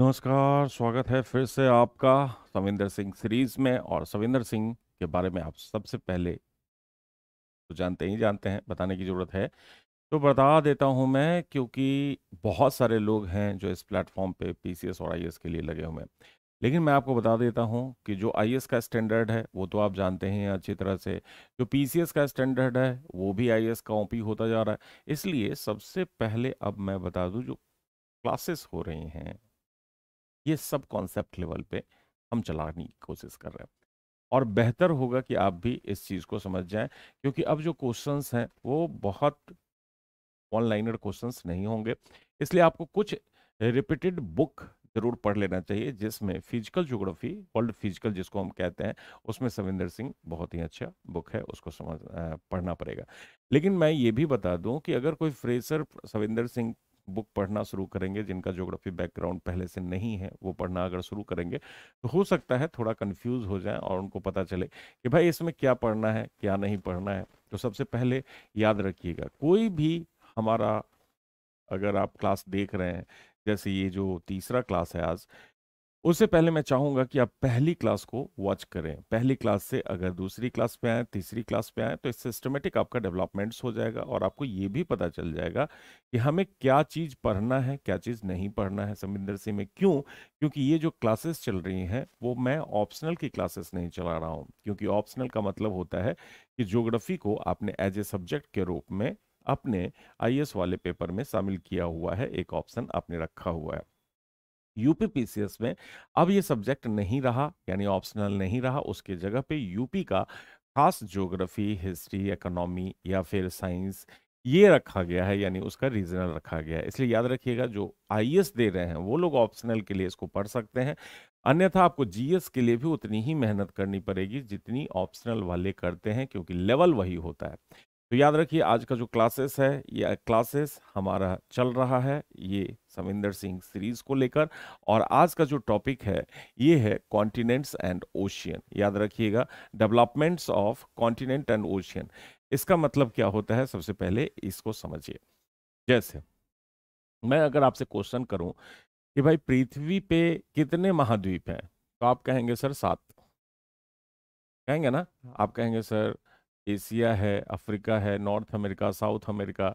नमस्कार स्वागत है फिर से आपका सविंदर सिंह सीरीज में और सविंदर सिंह के बारे में आप सबसे पहले तो जानते ही जानते हैं बताने की ज़रूरत है तो बता देता हूं मैं क्योंकि बहुत सारे लोग हैं जो इस प्लेटफॉर्म पे पीसीएस और आईएएस के लिए लगे हुए हैं लेकिन मैं आपको बता देता हूं कि जो आईएएस का स्टैंडर्ड है वो तो आप जानते हैं अच्छी तरह से जो पीसीएस का स्टैंडर्ड है वो भी आईएएस का ओपी होता जा रहा है इसलिए सबसे पहले अब मैं बता दूँ जो क्लासेस हो रही हैं ये सब कॉन्सेप्ट लेवल पे हम चलाने की कोशिश कर रहे हैं और बेहतर होगा कि आप भी इस चीज़ को समझ जाएं क्योंकि अब जो क्वेश्चंस हैं वो बहुत वन क्वेश्चन क्वेश्चंस नहीं होंगे इसलिए आपको कुछ रिपीटेड बुक जरूर पढ़ लेना चाहिए जिसमें फिजिकल जोग्राफी वर्ल्ड फिजिकल जिसको हम कहते हैं उसमें सविंदर सिंह बहुत ही अच्छा बुक है उसको समझ पढ़ना पड़ेगा लेकिन मैं ये भी बता दूं कि अगर कोई फ्रेशर सविंदर सिंह बुक पढ़ना शुरू करेंगे जिनका ज्योग्राफी बैकग्राउंड पहले से नहीं है वो पढ़ना अगर शुरू करेंगे तो हो सकता है थोड़ा कन्फ्यूज़ हो जाए और उनको पता चले कि भाई इसमें क्या पढ़ना है क्या नहीं पढ़ना है तो सबसे पहले याद रखिएगा कोई भी हमारा अगर आप क्लास देख रहे हैं जैसे ये जो तीसरा क्लास है आज उससे पहले मैं चाहूंगा कि आप पहली क्लास को वॉच करें पहली क्लास से अगर दूसरी क्लास पे आए तीसरी क्लास पे आए तो सिस्टमेटिक आपका डेवलपमेंट्स हो जाएगा और आपको ये भी पता चल जाएगा कि हमें क्या चीज़ पढ़ना है क्या चीज़ नहीं पढ़ना है समिंदर सिंह में क्यों क्योंकि ये जो क्लासेस चल रही हैं वो मैं ऑप्शनल की क्लासेस नहीं चला रहा हूँ क्योंकि ऑप्शनल का मतलब होता है कि जोग्राफी को आपने एज ए सब्जेक्ट के रूप में अपने आई वाले पेपर में शामिल किया हुआ है एक ऑप्शन आपने रखा हुआ है यूपी पीसीएस में अब ये सब्जेक्ट नहीं रहा यानी ऑप्शनल नहीं रहा उसके जगह पे यूपी का खास ज्योग्राफी हिस्ट्री इकोनॉमी या फिर साइंस ये रखा गया है यानी उसका रीजनल रखा गया है इसलिए याद रखिएगा जो आई दे रहे हैं वो लोग ऑप्शनल के लिए इसको पढ़ सकते हैं अन्यथा आपको जीएस के लिए भी उतनी ही मेहनत करनी पड़ेगी जितनी ऑप्शनल वाले करते हैं क्योंकि लेवल वही होता है तो याद रखिए आज का जो क्लासेस है या क्लासेस हमारा चल रहा है ये समिंदर सिंह सीरीज को लेकर और आज का जो टॉपिक है ये है कॉन्टिनेंट्स एंड ओशियन याद रखिएगा developments of continent and ocean इसका मतलब क्या होता है सबसे पहले इसको समझिए जैसे मैं अगर आपसे क्वेश्चन करूं कि भाई पृथ्वी पे कितने महाद्वीप हैं तो आप कहेंगे सर सात कहेंगे ना हाँ। आप कहेंगे सर एशिया है अफ्रीका है North America South America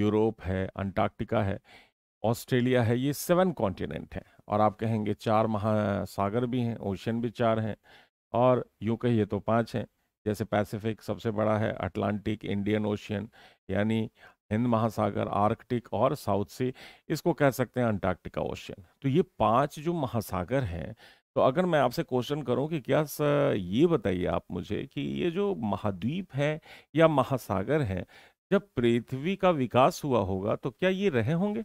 Europe है अंटार्कटिका है ऑस्ट्रेलिया है ये सेवन कॉन्टिनेंट है और आप कहेंगे चार महासागर भी हैं ओशन भी चार हैं और यूँ कहिए तो पाँच हैं जैसे पैसिफिक सबसे बड़ा है अटलांटिक इंडियन ओशियन यानी हिंद महासागर आर्कटिक और साउथ सी इसको कह सकते हैं अंटार्कटिका ओशियन तो ये पांच जो महासागर हैं तो अगर मैं आपसे क्वेश्चन करूं कि क्या सर ये बताइए आप मुझे कि ये जो महाद्वीप है या महासागर है जब पृथ्वी का विकास हुआ होगा तो क्या ये रहे होंगे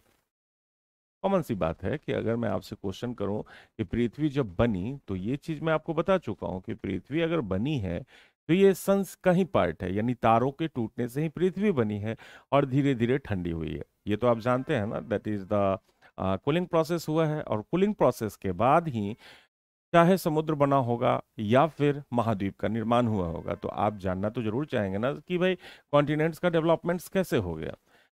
कॉमन सी बात है कि अगर मैं आपसे क्वेश्चन करूं कि पृथ्वी जब बनी तो ये चीज मैं आपको बता चुका हूं कि पृथ्वी अगर बनी है तो ये सन्स का ही पार्ट है यानी तारों के टूटने से ही पृथ्वी बनी है और धीरे धीरे ठंडी हुई है ये तो आप जानते हैं ना that is the cooling process हुआ है और कूलिंग प्रोसेस के बाद ही चाहे समुद्र बना होगा या फिर महाद्वीप का निर्माण हुआ होगा तो आप जानना तो जरूर चाहेंगे ना कि भाई कॉन्टिनेंट्स का डेवलपमेंट्स कैसे हो गया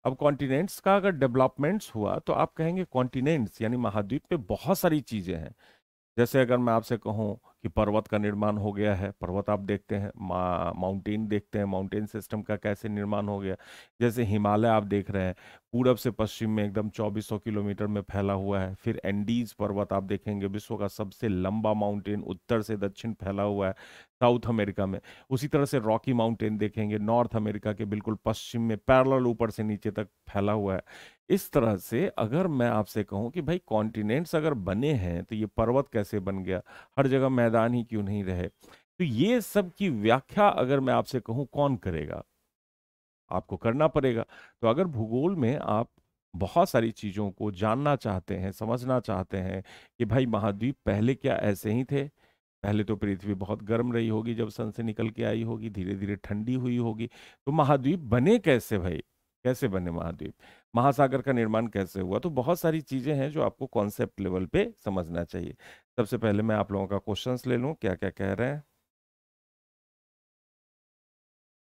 अब कॉन्टिनेंट्स का अगर डेवलपमेंट्स हुआ तो आप कहेंगे कॉन्टिनेंट्स यानी महाद्वीप पे बहुत सारी चीज़ें हैं जैसे अगर मैं आपसे कहूँ कि पर्वत का निर्माण हो गया है पर्वत आप देखते हैं माउंटेन देखते हैं माउंटेन सिस्टम का कैसे निर्माण हो गया जैसे हिमालय आप देख रहे हैं पूरब से पश्चिम में एकदम 2400 किलोमीटर में फैला हुआ है फिर एंडीज पर्वत आप देखेंगे विश्व का सबसे लंबा माउंटेन उत्तर से दक्षिण फैला हुआ है साउथ अमेरिका में उसी तरह से रॉकी माउंटेन देखेंगे नॉर्थ अमेरिका के बिल्कुल पश्चिम में पैरल ऊपर से नीचे तक फैला हुआ है इस तरह से अगर मैं आपसे कहूं कि भाई कॉन्टिनेंट्स अगर बने हैं तो ये पर्वत कैसे बन गया हर जगह मैदान मैदान ही क्यों नहीं रहे तो ये सब की व्याख्या अगर मैं आपसे कहूँ कौन करेगा आपको करना पड़ेगा तो अगर भूगोल में आप बहुत सारी चीज़ों को जानना चाहते हैं समझना चाहते हैं कि भाई महाद्वीप पहले क्या ऐसे ही थे पहले तो पृथ्वी बहुत गर्म रही होगी जब सन से निकल के आई होगी धीरे धीरे ठंडी हुई होगी तो महाद्वीप बने कैसे भाई कैसे बने महाद्वीप महासागर का निर्माण कैसे हुआ तो बहुत सारी चीज़ें हैं जो आपको कॉन्सेप्ट लेवल पे समझना चाहिए सबसे पहले मैं आप लोगों का क्वेश्चंस ले लूं क्या क्या कह रहे हैं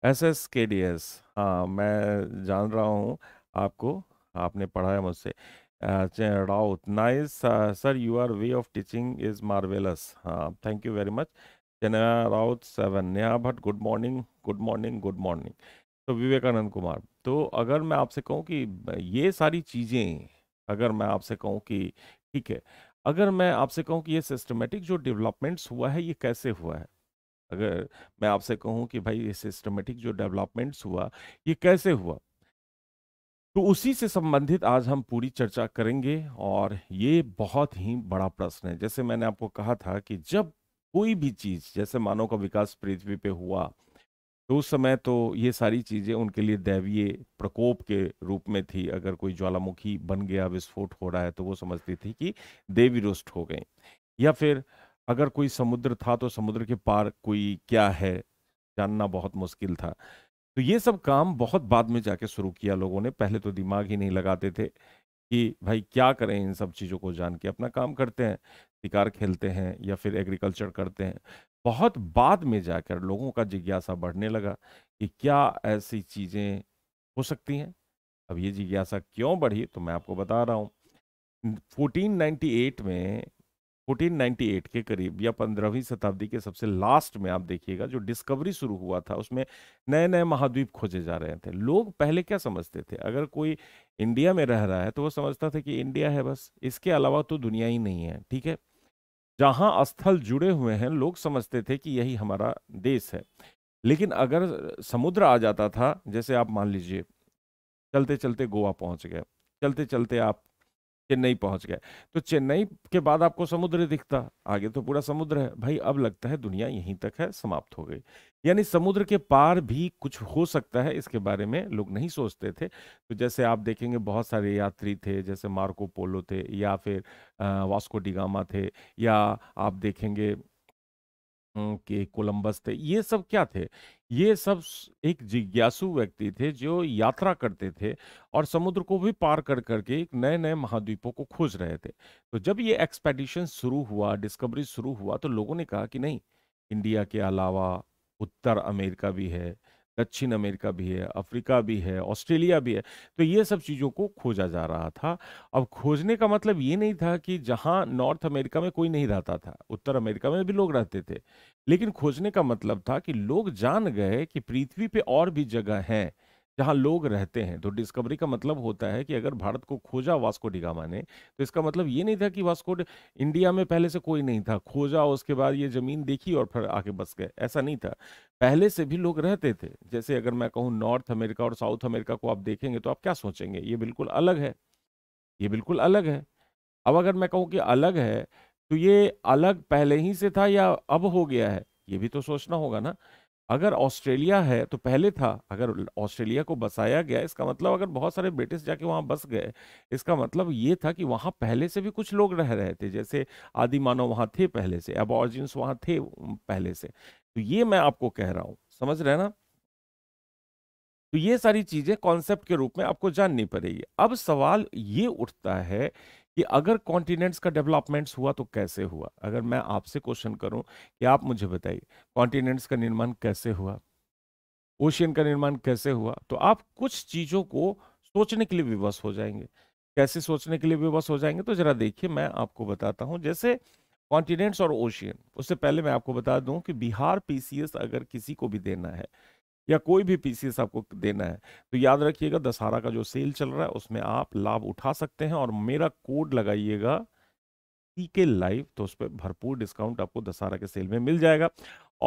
S S K D S हाँ मैं जान रहा हूँ आपको आपने पढ़ा है मुझसे uh, हाँ, Raut nice sir our way of teaching is marvellous हाँ थैंक यू वेरी मच चना Raut seven Neha Bhatt good morning good morning good morning तो विवेकानंद कुमार तो अगर मैं आपसे कहूँ कि ये सारी चीज़ें अगर मैं आपसे कहूँ कि ठीक है अगर मैं आपसे कहूँ कि ये सिस्टमेटिक जो डेवलपमेंट्स हुआ है ये कैसे हुआ है अगर मैं आपसे कहूँ कि भाई ये सिस्टमेटिक जो डेवलपमेंट्स हुआ ये कैसे हुआ तो उसी से संबंधित आज हम पूरी चर्चा करेंगे और ये बहुत ही बड़ा प्रश्न है जैसे मैंने आपको कहा था कि जब कोई भी चीज़ जैसे मानव का विकास पृथ्वी पे हुआ तो उस समय तो ये सारी चीज़ें उनके लिए दैवीय प्रकोप के रूप में थी अगर कोई ज्वालामुखी बन गया विस्फोट हो रहा है तो वो समझती थी कि देवी रुष्ट हो गई या फिर अगर कोई समुद्र था तो समुद्र के पार कोई क्या है जानना बहुत मुश्किल था तो ये सब काम बहुत बाद में जाके शुरू किया लोगों ने पहले तो दिमाग ही नहीं लगाते थे कि भाई क्या करें इन सब चीज़ों को जान के अपना काम करते हैं शिकार खेलते हैं या फिर एग्रीकल्चर करते हैं बहुत बाद में जाकर लोगों का जिज्ञासा बढ़ने लगा कि क्या ऐसी चीज़ें हो सकती हैं अब ये जिज्ञासा क्यों बढ़ी तो मैं आपको बता रहा हूँ 1498 में 1498 के करीब या पंद्रहवीं शताब्दी के सबसे लास्ट में आप देखिएगा जो डिस्कवरी शुरू हुआ था उसमें नए नए महाद्वीप खोजे जा रहे थे लोग पहले क्या समझते थे अगर कोई इंडिया में रह रहा है तो वो समझता था कि इंडिया है बस इसके अलावा तो दुनिया ही नहीं है ठीक है जहां स्थल जुड़े हुए हैं लोग समझते थे कि यही हमारा देश है लेकिन अगर समुद्र आ जाता था जैसे आप मान लीजिए चलते चलते गोवा पहुंच गए चलते चलते आप चेन्नई पहुंच गए तो चेन्नई के बाद आपको समुद्र दिखता आगे तो पूरा समुद्र है भाई अब लगता है दुनिया यहीं तक है समाप्त हो गई यानी समुद्र के पार भी कुछ हो सकता है इसके बारे में लोग नहीं सोचते थे तो जैसे आप देखेंगे बहुत सारे यात्री थे जैसे मार्को पोलो थे या फिर वास्को डिगामा थे या आप देखेंगे के कोलंबस थे ये सब क्या थे ये सब एक जिज्ञासु व्यक्ति थे जो यात्रा करते थे और समुद्र को भी पार कर करके एक नए नए महाद्वीपों को खोज रहे थे तो जब ये एक्सपेडिशन शुरू हुआ डिस्कवरी शुरू हुआ तो लोगों ने कहा कि नहीं इंडिया के अलावा उत्तर अमेरिका भी है दक्षिण अमेरिका भी है अफ्रीका भी है ऑस्ट्रेलिया भी है तो ये सब चीज़ों को खोजा जा रहा था अब खोजने का मतलब ये नहीं था कि जहाँ नॉर्थ अमेरिका में कोई नहीं रहता था उत्तर अमेरिका में भी लोग रहते थे लेकिन खोजने का मतलब था कि लोग जान गए कि पृथ्वी पे और भी जगह हैं जहां लोग रहते हैं तो डिस्कवरी का मतलब होता है कि अगर भारत को खोजा वास्को डिगामा ने तो इसका मतलब ये नहीं था कि वास्को इंडिया में पहले से कोई नहीं था खोजा उसके बाद ये जमीन देखी और फिर आके बस गए ऐसा नहीं था पहले से भी लोग रहते थे जैसे अगर मैं कहूँ नॉर्थ अमेरिका और साउथ अमेरिका को आप देखेंगे तो आप क्या सोचेंगे ये बिल्कुल अलग है ये बिल्कुल अलग है अब अगर मैं कहूँ कि अलग है तो ये अलग पहले ही से था या अब हो गया है ये भी तो सोचना होगा ना अगर ऑस्ट्रेलिया है तो पहले था अगर ऑस्ट्रेलिया को बसाया गया इसका मतलब अगर बहुत सारे ब्रिटिश जाके वहाँ बस गए इसका मतलब ये था कि वहाँ पहले से भी कुछ लोग रह रहे थे जैसे आदि मानव वहाँ थे पहले से अब एबॉर्जिन्स वहाँ थे पहले से तो ये मैं आपको कह रहा हूँ समझ रहे ना तो ये सारी चीज़ें कॉन्सेप्ट के रूप में आपको जाननी पड़ेगी अब सवाल ये उठता है कि अगर कॉन्टिनेंट्स का डेवलपमेंट्स हुआ तो कैसे हुआ अगर मैं आपसे क्वेश्चन करूं कि आप मुझे बताइए कॉन्टिनेंट्स का निर्माण कैसे हुआ ओशियन का निर्माण कैसे हुआ तो आप कुछ चीज़ों को सोचने के लिए विवश हो जाएंगे कैसे सोचने के लिए विवश हो जाएंगे तो जरा देखिए मैं आपको बताता हूँ जैसे कॉन्टिनेंट्स और ओशियन उससे पहले मैं आपको बता दूं कि बिहार पीसीएस अगर किसी को भी देना है या कोई भी पीसीएस आपको देना है तो याद रखिएगा दशहरा का जो सेल चल रहा है उसमें आप लाभ उठा सकते हैं और मेरा कोड लगाइएगा ई के लाइव तो उस पर भरपूर डिस्काउंट आपको दशहरा के सेल में मिल जाएगा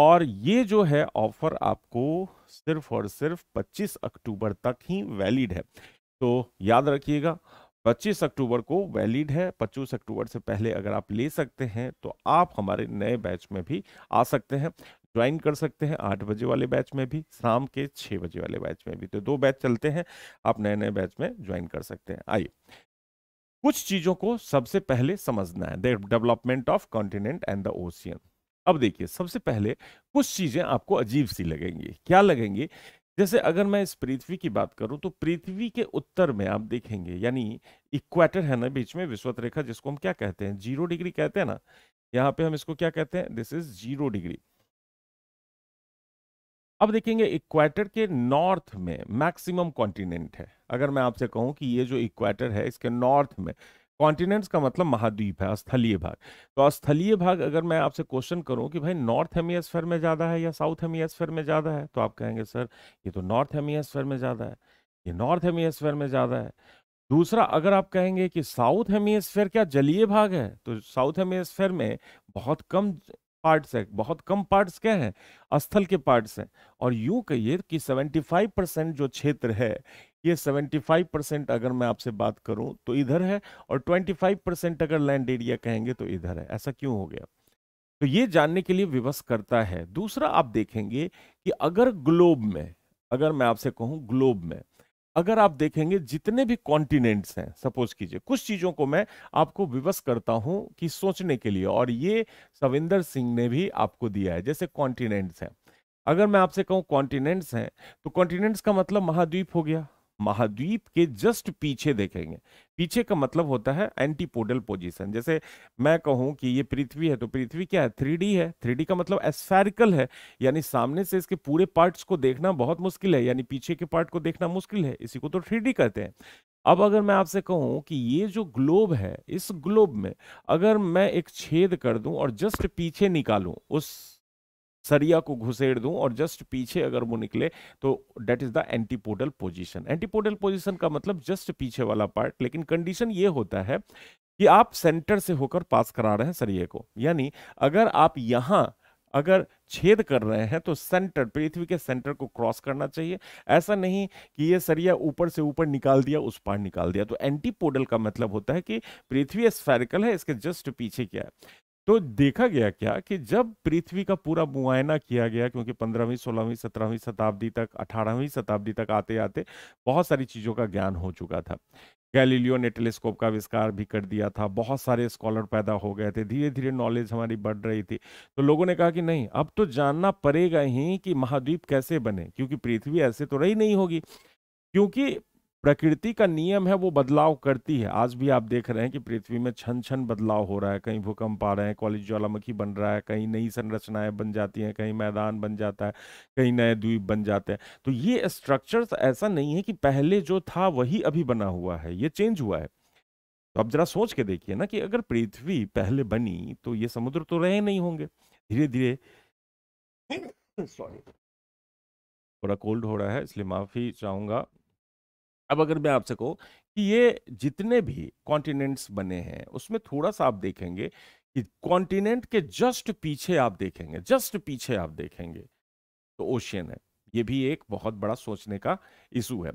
और ये जो है ऑफर आपको सिर्फ और सिर्फ 25 अक्टूबर तक ही वैलिड है तो याद रखिएगा 25 अक्टूबर को वैलिड है 25 अक्टूबर से पहले अगर आप ले सकते हैं तो आप हमारे नए बैच में भी आ सकते हैं ज्वाइन कर सकते हैं आठ बजे वाले बैच में भी शाम के छः बजे वाले बैच में भी तो दो बैच चलते हैं आप नए नए बैच में ज्वाइन कर सकते हैं आइए कुछ चीज़ों को सबसे पहले समझना है development of continent and the ocean अब देखिए सबसे पहले कुछ चीज़ें आपको अजीब सी लगेंगी क्या लगेंगी जैसे अगर मैं इस पृथ्वी की बात करूं तो पृथ्वी के उत्तर में आप देखेंगे यानी इक्वेटर है ना बीच में विश्वत रेखा जिसको हम क्या कहते हैं जीरो डिग्री कहते हैं ना यहाँ पे हम इसको क्या कहते हैं दिस इज जीरो डिग्री अब देखेंगे इक्वेटर के नॉर्थ में मैक्सिमम कॉन्टिनेंट है अगर मैं आपसे कहूं कि ये जो इक्वेटर है इसके नॉर्थ में कॉन्टिनेंट्स का मतलब महाद्वीप है स्थलीय भाग तो स्थलीय भाग अगर मैं आपसे क्वेश्चन करूं कि भाई नॉर्थ हेमियस्फेयर में ज़्यादा है या साउथ हेमियस्फेयर में ज़्यादा है तो आप कहेंगे सर ये तो नॉर्थ हेमियस्फेयर में ज़्यादा है ये नॉर्थ हेमियस्फेयर में ज़्यादा है दूसरा अगर आप कहेंगे कि साउथ हेमियस्फेयर क्या जलीय भाग है तो साउथ हेमियस्फेयर में बहुत कम पार्ट्स है बहुत कम पार्ट्स क्या है स्थल के पार्ट्स हैं और यूं कहिए कि 75 परसेंट जो क्षेत्र है ये 75 परसेंट अगर मैं आपसे बात करूं तो इधर है और 25 परसेंट अगर लैंड एरिया कहेंगे तो इधर है ऐसा क्यों हो गया तो ये जानने के लिए विवश करता है दूसरा आप देखेंगे कि अगर ग्लोब में अगर मैं आपसे कहूं ग्लोब में अगर आप देखेंगे जितने भी कॉन्टिनेंट्स हैं सपोज कीजिए कुछ चीजों को मैं आपको विवश करता हूं कि सोचने के लिए और ये सविंदर सिंह ने भी आपको दिया है जैसे कॉन्टिनेंट्स हैं अगर मैं आपसे कहूं कॉन्टिनेंट्स हैं तो कॉन्टिनेंट्स का मतलब महाद्वीप हो गया महाद्वीप के जस्ट पीछे देखेंगे पीछे का मतलब होता है एंटीपोडल पोजीशन जैसे मैं कहूं कि ये पृथ्वी है तो पृथ्वी क्या है थ्री है थ्री का मतलब एस्फेरिकल है यानी सामने से इसके पूरे पार्ट्स को देखना बहुत मुश्किल है यानी पीछे के पार्ट को देखना मुश्किल है इसी को तो थ्री कहते हैं अब अगर मैं आपसे कहूं कि ये जो ग्लोब है इस ग्लोब में अगर मैं एक छेद कर दूं और जस्ट पीछे निकालूं उस सरिया को घुसेड़ दूं और जस्ट पीछे अगर वो निकले तो that is the antipodal position antipodal position का मतलब जस्ट पीछे वाला पार्ट लेकिन कंडीशन ये होता है कि आप सेंटर से होकर पास करा रहे हैं सरिये को यानी अगर आप यहाँ अगर छेद कर रहे हैं तो सेंटर पृथ्वी के सेंटर को क्रॉस करना चाहिए ऐसा नहीं कि ये सरिया ऊपर से ऊपर निकाल दिया उस पार निकाल दिया तो एंटीपोडल का मतलब होता है कि पृथ्वी स्फेरिकल है इसके जस्ट पीछे क्या है तो देखा गया क्या कि जब पृथ्वी का पूरा मुआयना किया गया क्योंकि पंद्रहवीं सोलहवीं सत्रहवीं शताब्दी तक अठारहवीं शताब्दी तक आते आते बहुत सारी चीज़ों का ज्ञान हो चुका था गैलीलियो ने टेलीस्कोप का आविष्कार भी कर दिया था बहुत सारे स्कॉलर पैदा हो गए थे धीरे धीरे नॉलेज हमारी बढ़ रही थी तो लोगों ने कहा कि नहीं अब तो जानना पड़ेगा ही कि महाद्वीप कैसे बने क्योंकि पृथ्वी ऐसे तो रही नहीं होगी क्योंकि प्रकृति का नियम है वो बदलाव करती है आज भी आप देख रहे हैं कि पृथ्वी में छन छन बदलाव हो रहा है कहीं भूकंप आ रहे हैं कॉलेज ज्वालामुखी बन रहा है कहीं नई संरचनाएं बन जाती हैं कहीं मैदान बन जाता है कहीं नए द्वीप बन जाते हैं तो ये स्ट्रक्चर ऐसा नहीं है कि पहले जो था वही अभी बना हुआ है ये चेंज हुआ है तो आप जरा सोच के देखिए ना कि अगर पृथ्वी पहले बनी तो ये समुद्र तो रहे नहीं होंगे धीरे धीरे सॉरी थोड़ा कोल्ड हो रहा है इसलिए माफी चाहूंगा अब अगर मैं आपसे कहूँ कि ये जितने भी कॉन्टिनेंट्स बने हैं उसमें थोड़ा सा आप देखेंगे कि कॉन्टिनेंट के जस्ट पीछे आप देखेंगे जस्ट पीछे आप देखेंगे तो ओशियन है ये भी एक बहुत बड़ा सोचने का इशू है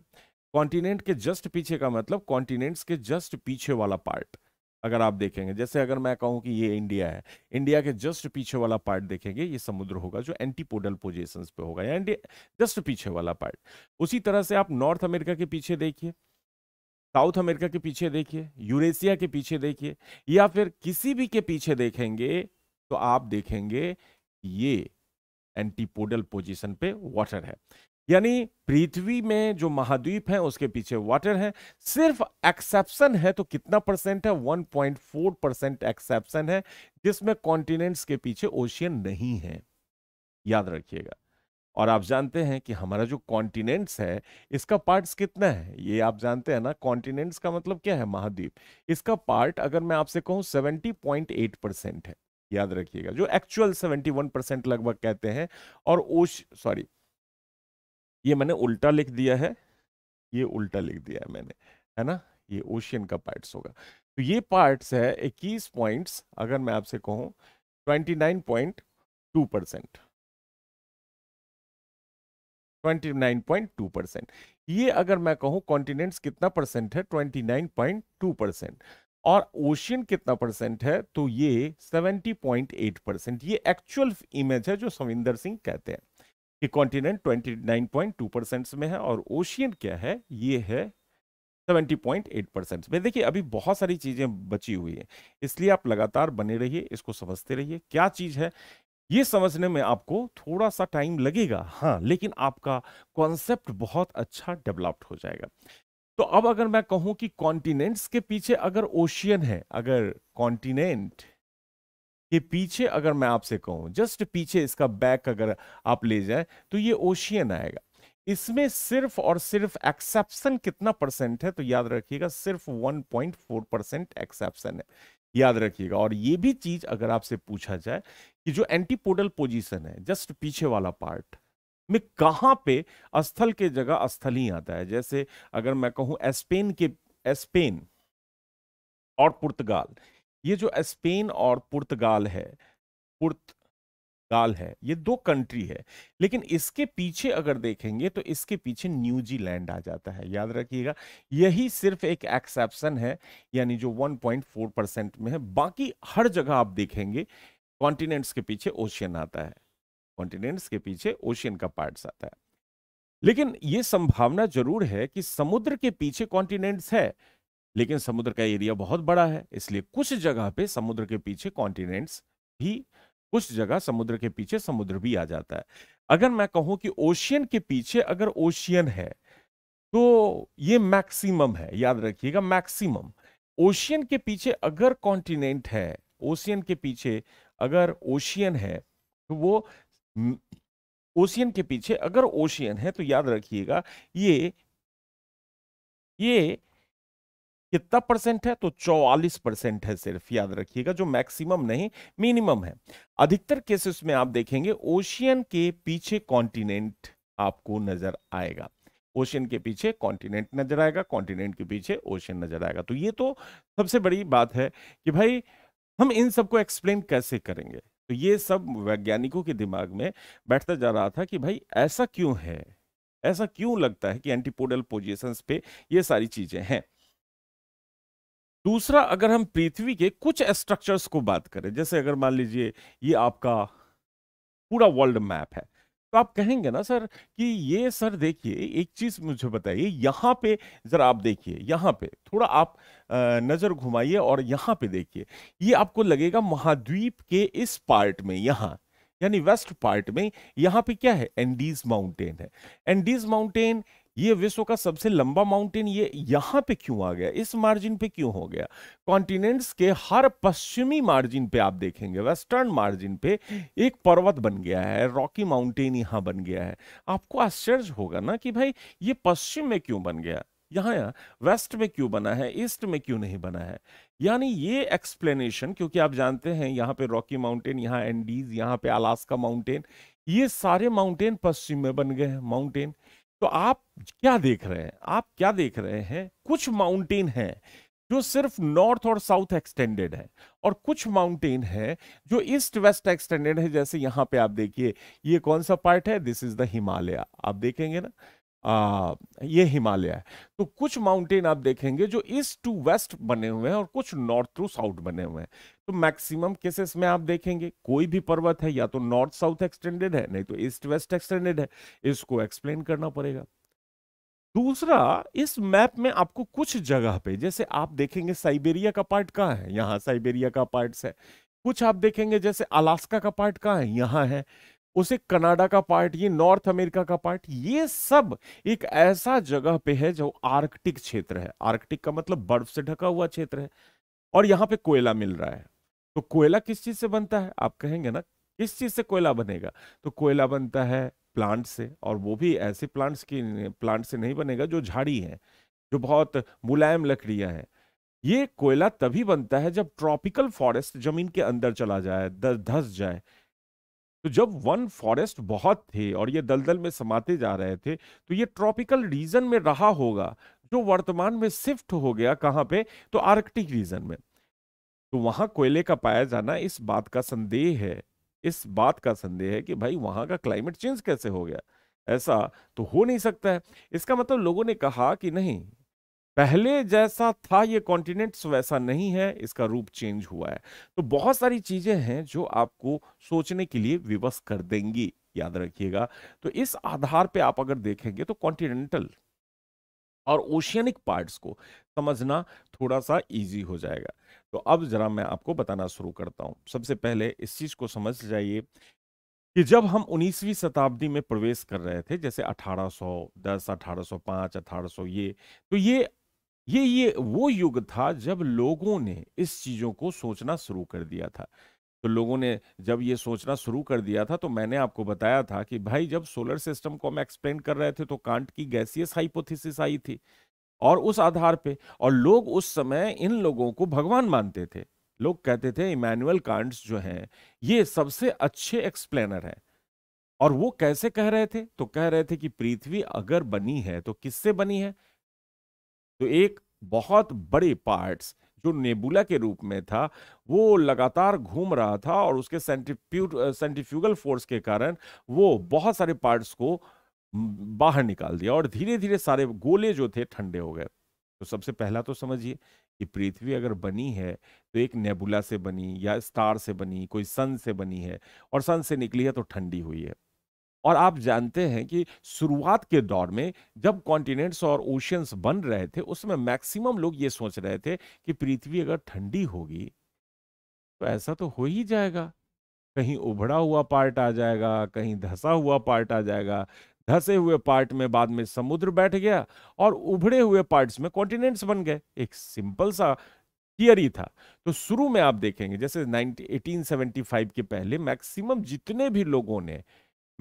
कॉन्टिनेंट के जस्ट पीछे का मतलब कॉन्टिनेंट्स के जस्ट पीछे वाला पार्ट अगर आप देखेंगे जैसे अगर मैं कहूं कि ये इंडिया है इंडिया के जस्ट पीछे वाला पार्ट देखेंगे ये समुद्र होगा जो एंटीपोडल पोजिशन पे होगा या जस्ट पीछे वाला पार्ट उसी तरह से आप नॉर्थ अमेरिका के पीछे देखिए साउथ अमेरिका के पीछे देखिए यूरेशिया के पीछे देखिए या फिर किसी भी के पीछे देखेंगे तो आप देखेंगे ये एंटीपोडल पोजिशन पे वाटर है यानी पृथ्वी में जो महाद्वीप है उसके पीछे वाटर है सिर्फ एक्सेप्शन है तो कितना परसेंट है 1.4 परसेंट एक्सेप्शन है जिसमें कॉन्टिनेंट्स के पीछे ओशियन नहीं है याद रखिएगा और आप जानते हैं कि हमारा जो कॉन्टिनेंट्स है इसका पार्ट्स कितना है ये आप जानते हैं ना कॉन्टिनेंट्स का मतलब क्या है महाद्वीप इसका पार्ट अगर मैं आपसे कहूँ एट परसेंट है याद रखिएगा जो एक्चुअल वन परसेंट लगभग कहते हैं और ओश सॉरी ये मैंने उल्टा लिख दिया है ये उल्टा लिख दिया है मैंने है ना ये ओशियन का पार्ट्स होगा तो ये पार्ट्स है इक्कीस पॉइंट्स अगर मैं आपसे कहूँ twenty nine point two percent twenty nine point two percent ये अगर मैं कहूँ कॉन्टिनेंट्स कितना परसेंट है twenty nine point two percent और ओशियन कितना परसेंट है तो ये सेवेंटी पॉइंट एट परसेंट ये एक्चुअल इमेज है जो सविंदर सिंह कहते हैं कि कॉन्टिनेंट 29.2 परसेंट में है और ओशियन क्या है ये है 70.8 परसेंट में देखिए अभी बहुत सारी चीज़ें बची हुई है इसलिए आप लगातार बने रहिए इसको समझते रहिए क्या चीज़ है ये समझने में आपको थोड़ा सा टाइम लगेगा हाँ लेकिन आपका कॉन्सेप्ट बहुत अच्छा डेवलप्ड हो जाएगा तो अब अगर मैं कहूं कि कॉन्टिनेंट्स के पीछे अगर ओशियन है अगर कॉन्टिनेंट ये पीछे अगर मैं आपसे कहूं जस्ट पीछे इसका बैक अगर आप ले जाए तो ये ओशियन आएगा इसमें सिर्फ और सिर्फ एक्सेप्शन कितना परसेंट है तो याद रखिएगा सिर्फ 1.4 परसेंट एक्सेप्शन है याद रखिएगा और ये भी चीज अगर आपसे पूछा जाए कि जो एंटीपोडल पोजीशन है जस्ट पीछे वाला पार्ट में कहां पे स्थल के जगह स्थल ही आता है जैसे अगर मैं कहूं स्पेन के स्पेन और पुर्तगाल ये जो स्पेन और पुर्तगाल है पुर्तगाल है ये दो कंट्री है लेकिन इसके पीछे अगर देखेंगे तो इसके पीछे न्यूजीलैंड आ जाता है याद रखिएगा यही सिर्फ एक एक्सेप्शन है यानी जो 1.4 परसेंट में है बाकी हर जगह आप देखेंगे कॉन्टिनेंट्स के पीछे ओशियन आता है कॉन्टिनेंट्स के पीछे ओशियन का पार्ट्स आता है लेकिन ये संभावना जरूर है कि समुद्र के पीछे कॉन्टिनेंट्स है लेकिन समुद्र का एरिया बहुत बड़ा है इसलिए कुछ जगह पे समुद्र के पीछे कॉन्टिनेंट्स भी कुछ जगह समुद्र के पीछे समुद्र भी आ जाता है अगर मैं कहूं कि ओशियन के पीछे अगर ओशियन है तो ये मैक्सिमम है याद रखिएगा मैक्सिमम ओशियन के पीछे अगर कॉन्टिनेंट है ओशियन के पीछे अगर ओशियन है तो वो ओशियन के पीछे अगर ओशियन है तो याद रखिएगा ये ये कितना परसेंट है तो 44 परसेंट है सिर्फ याद रखिएगा जो मैक्सिमम नहीं मिनिमम है अधिकतर केसेस में आप देखेंगे ओशियन के पीछे कॉन्टिनेंट आपको नजर आएगा ओशियन के पीछे कॉन्टिनेंट नजर आएगा कॉन्टिनेंट के पीछे ओशियन नजर आएगा तो ये तो सबसे बड़ी बात है कि भाई हम इन सबको एक्सप्लेन कैसे करेंगे तो ये सब वैज्ञानिकों के दिमाग में बैठता जा रहा था कि भाई ऐसा क्यों है ऐसा क्यों लगता है कि एंटीपोडल पोजिशंस पे ये सारी चीजें हैं दूसरा अगर हम पृथ्वी के कुछ स्ट्रक्चर्स को बात करें जैसे अगर मान लीजिए ये आपका पूरा वर्ल्ड मैप है तो आप कहेंगे ना सर कि ये सर देखिए एक चीज मुझे बताइए यहाँ पे जरा आप देखिए यहाँ पे थोड़ा आप नजर घुमाइए और यहाँ पे देखिए ये आपको लगेगा महाद्वीप के इस पार्ट में यहाँ यानी वेस्ट पार्ट में यहाँ पे क्या है एंडीज माउंटेन है एंडीज माउंटेन ये विश्व का सबसे लंबा माउंटेन ये यहां पे क्यों आ गया इस मार्जिन पे क्यों हो गया कॉन्टिनेंट्स के हर पश्चिमी मार्जिन पे आप देखेंगे वेस्टर्न मार्जिन पे एक पर्वत बन गया है रॉकी माउंटेन यहां बन गया है आपको आश्चर्य होगा ना कि भाई ये पश्चिम में क्यों बन गया यहाँ यहाँ वेस्ट में क्यों बना है ईस्ट में क्यों नहीं बना है यानी ये एक्सप्लेनेशन क्योंकि आप जानते हैं यहाँ पे रॉकी माउंटेन यहाँ एंडीज यहाँ पे अलास्का माउंटेन ये सारे माउंटेन पश्चिम में बन गए हैं माउंटेन तो आप क्या देख रहे हैं आप क्या देख रहे हैं कुछ माउंटेन हैं जो सिर्फ नॉर्थ और साउथ एक्सटेंडेड है और कुछ माउंटेन है जो ईस्ट वेस्ट एक्सटेंडेड है जैसे यहां पे आप देखिए ये कौन सा पार्ट है दिस इज द हिमालय आप देखेंगे ना आ, ये हिमालय है तो कुछ माउंटेन आप देखेंगे जो ईस्ट टू वेस्ट बने हुए हैं और कुछ नॉर्थ टू साउथ बने हुए हैं तो मैक्सिमम केसेस में आप देखेंगे कोई भी पर्वत है या तो नॉर्थ साउथ एक्सटेंडेड है नहीं तो ईस्ट वेस्ट एक्सटेंडेड है इसको एक्सप्लेन करना पड़ेगा दूसरा इस मैप में आपको कुछ जगह पे जैसे आप देखेंगे साइबेरिया का पार्ट कहाँ है यहाँ साइबेरिया का पार्ट है कुछ आप देखेंगे जैसे अलास्का का पार्ट कहाँ है यहाँ है उसे कनाडा का पार्ट ये नॉर्थ अमेरिका का पार्ट ये सब एक ऐसा जगह पे है जो आर्कटिक क्षेत्र है आर्कटिक का मतलब बर्फ से ढका हुआ क्षेत्र है और यहाँ पे कोयला मिल रहा है तो कोयला किस चीज से बनता है आप कहेंगे ना किस चीज से कोयला बनेगा तो कोयला बनता है प्लांट से और वो भी ऐसे प्लांट्स की प्लांट से नहीं बनेगा जो झाड़ी है जो बहुत मुलायम लकड़ियां हैं ये कोयला तभी बनता है जब ट्रॉपिकल फॉरेस्ट जमीन के अंदर चला जाए धस जाए तो जब वन फॉरेस्ट बहुत थे और ये दलदल में समाते जा रहे थे तो ये ट्रॉपिकल रीजन में रहा होगा जो वर्तमान में शिफ्ट हो गया कहाँ पे तो आर्कटिक रीजन में तो वहां कोयले का पाया जाना इस बात का संदेह है इस बात का संदेह है कि भाई वहां का क्लाइमेट चेंज कैसे हो गया ऐसा तो हो नहीं सकता है इसका मतलब लोगों ने कहा कि नहीं पहले जैसा था ये कॉन्टिनेंट्स वैसा नहीं है इसका रूप चेंज हुआ है तो बहुत सारी चीजें हैं जो आपको सोचने के लिए विवश कर देंगी याद रखिएगा तो इस आधार पे आप अगर देखेंगे तो कॉन्टिनेंटल और ओशियनिक पार्ट्स को समझना थोड़ा सा इजी हो जाएगा तो अब जरा मैं आपको बताना शुरू करता हूं सबसे पहले इस चीज को समझ जाइए कि जब हम 19वीं शताब्दी में प्रवेश कर रहे थे जैसे 1810 1805 1800 ये तो ये ये ये वो युग था जब लोगों ने इस चीज़ों को सोचना शुरू कर दिया था। तो लोगों ने जब ये सोचना शुरू कर दिया था, तो मैंने आपको बताया था कि भाई जब सोलर सिस्टम को हम एक्सप्लेन कर रहे थे, तो कांट की गैसियस हाइपोथेसिस आई थी और उस आधार पे और लोग उस समय इन लोगों को भगवान मानते थे। लोग कहते थे इमैनुअल कांट्स जो हैं, ये सबसे अच्छे एक्सप्लेनर हैं। और वो कैसे कह रहे थे? तो कह रहे थे कि पृथ्वी अगर बनी है, तो किससे बनी है? तो एक बहुत बड़े पार्ट्स जो नेबुला के रूप में था वो लगातार घूम रहा था और उसके सेंट्रीफ्यूट सेंट्रीफ्यूगल फोर्स के कारण वो बहुत सारे पार्ट्स को बाहर निकाल दिया और धीरे धीरे सारे गोले जो थे ठंडे हो गए तो सबसे पहला तो समझिए कि पृथ्वी अगर बनी है तो एक नेबुला से बनी या स्टार से बनी कोई सन से बनी है और सन से निकली है तो ठंडी हुई है और आप जानते हैं कि शुरुआत के दौर में जब कॉन्टिनेंट्स और ओशंस बन रहे थे उसमें मैक्सिमम लोग ये सोच रहे थे कि पृथ्वी अगर ठंडी होगी तो ऐसा तो हो ही जाएगा कहीं उभड़ा हुआ पार्ट आ जाएगा कहीं धसा हुआ पार्ट आ जाएगा धसे हुए पार्ट में बाद में समुद्र बैठ गया और उभड़े हुए पार्ट्स में कॉन्टिनेंट्स बन गए एक सिंपल सा थियरी था तो शुरू में आप देखेंगे जैसे 1875 के पहले मैक्सिमम जितने भी लोगों ने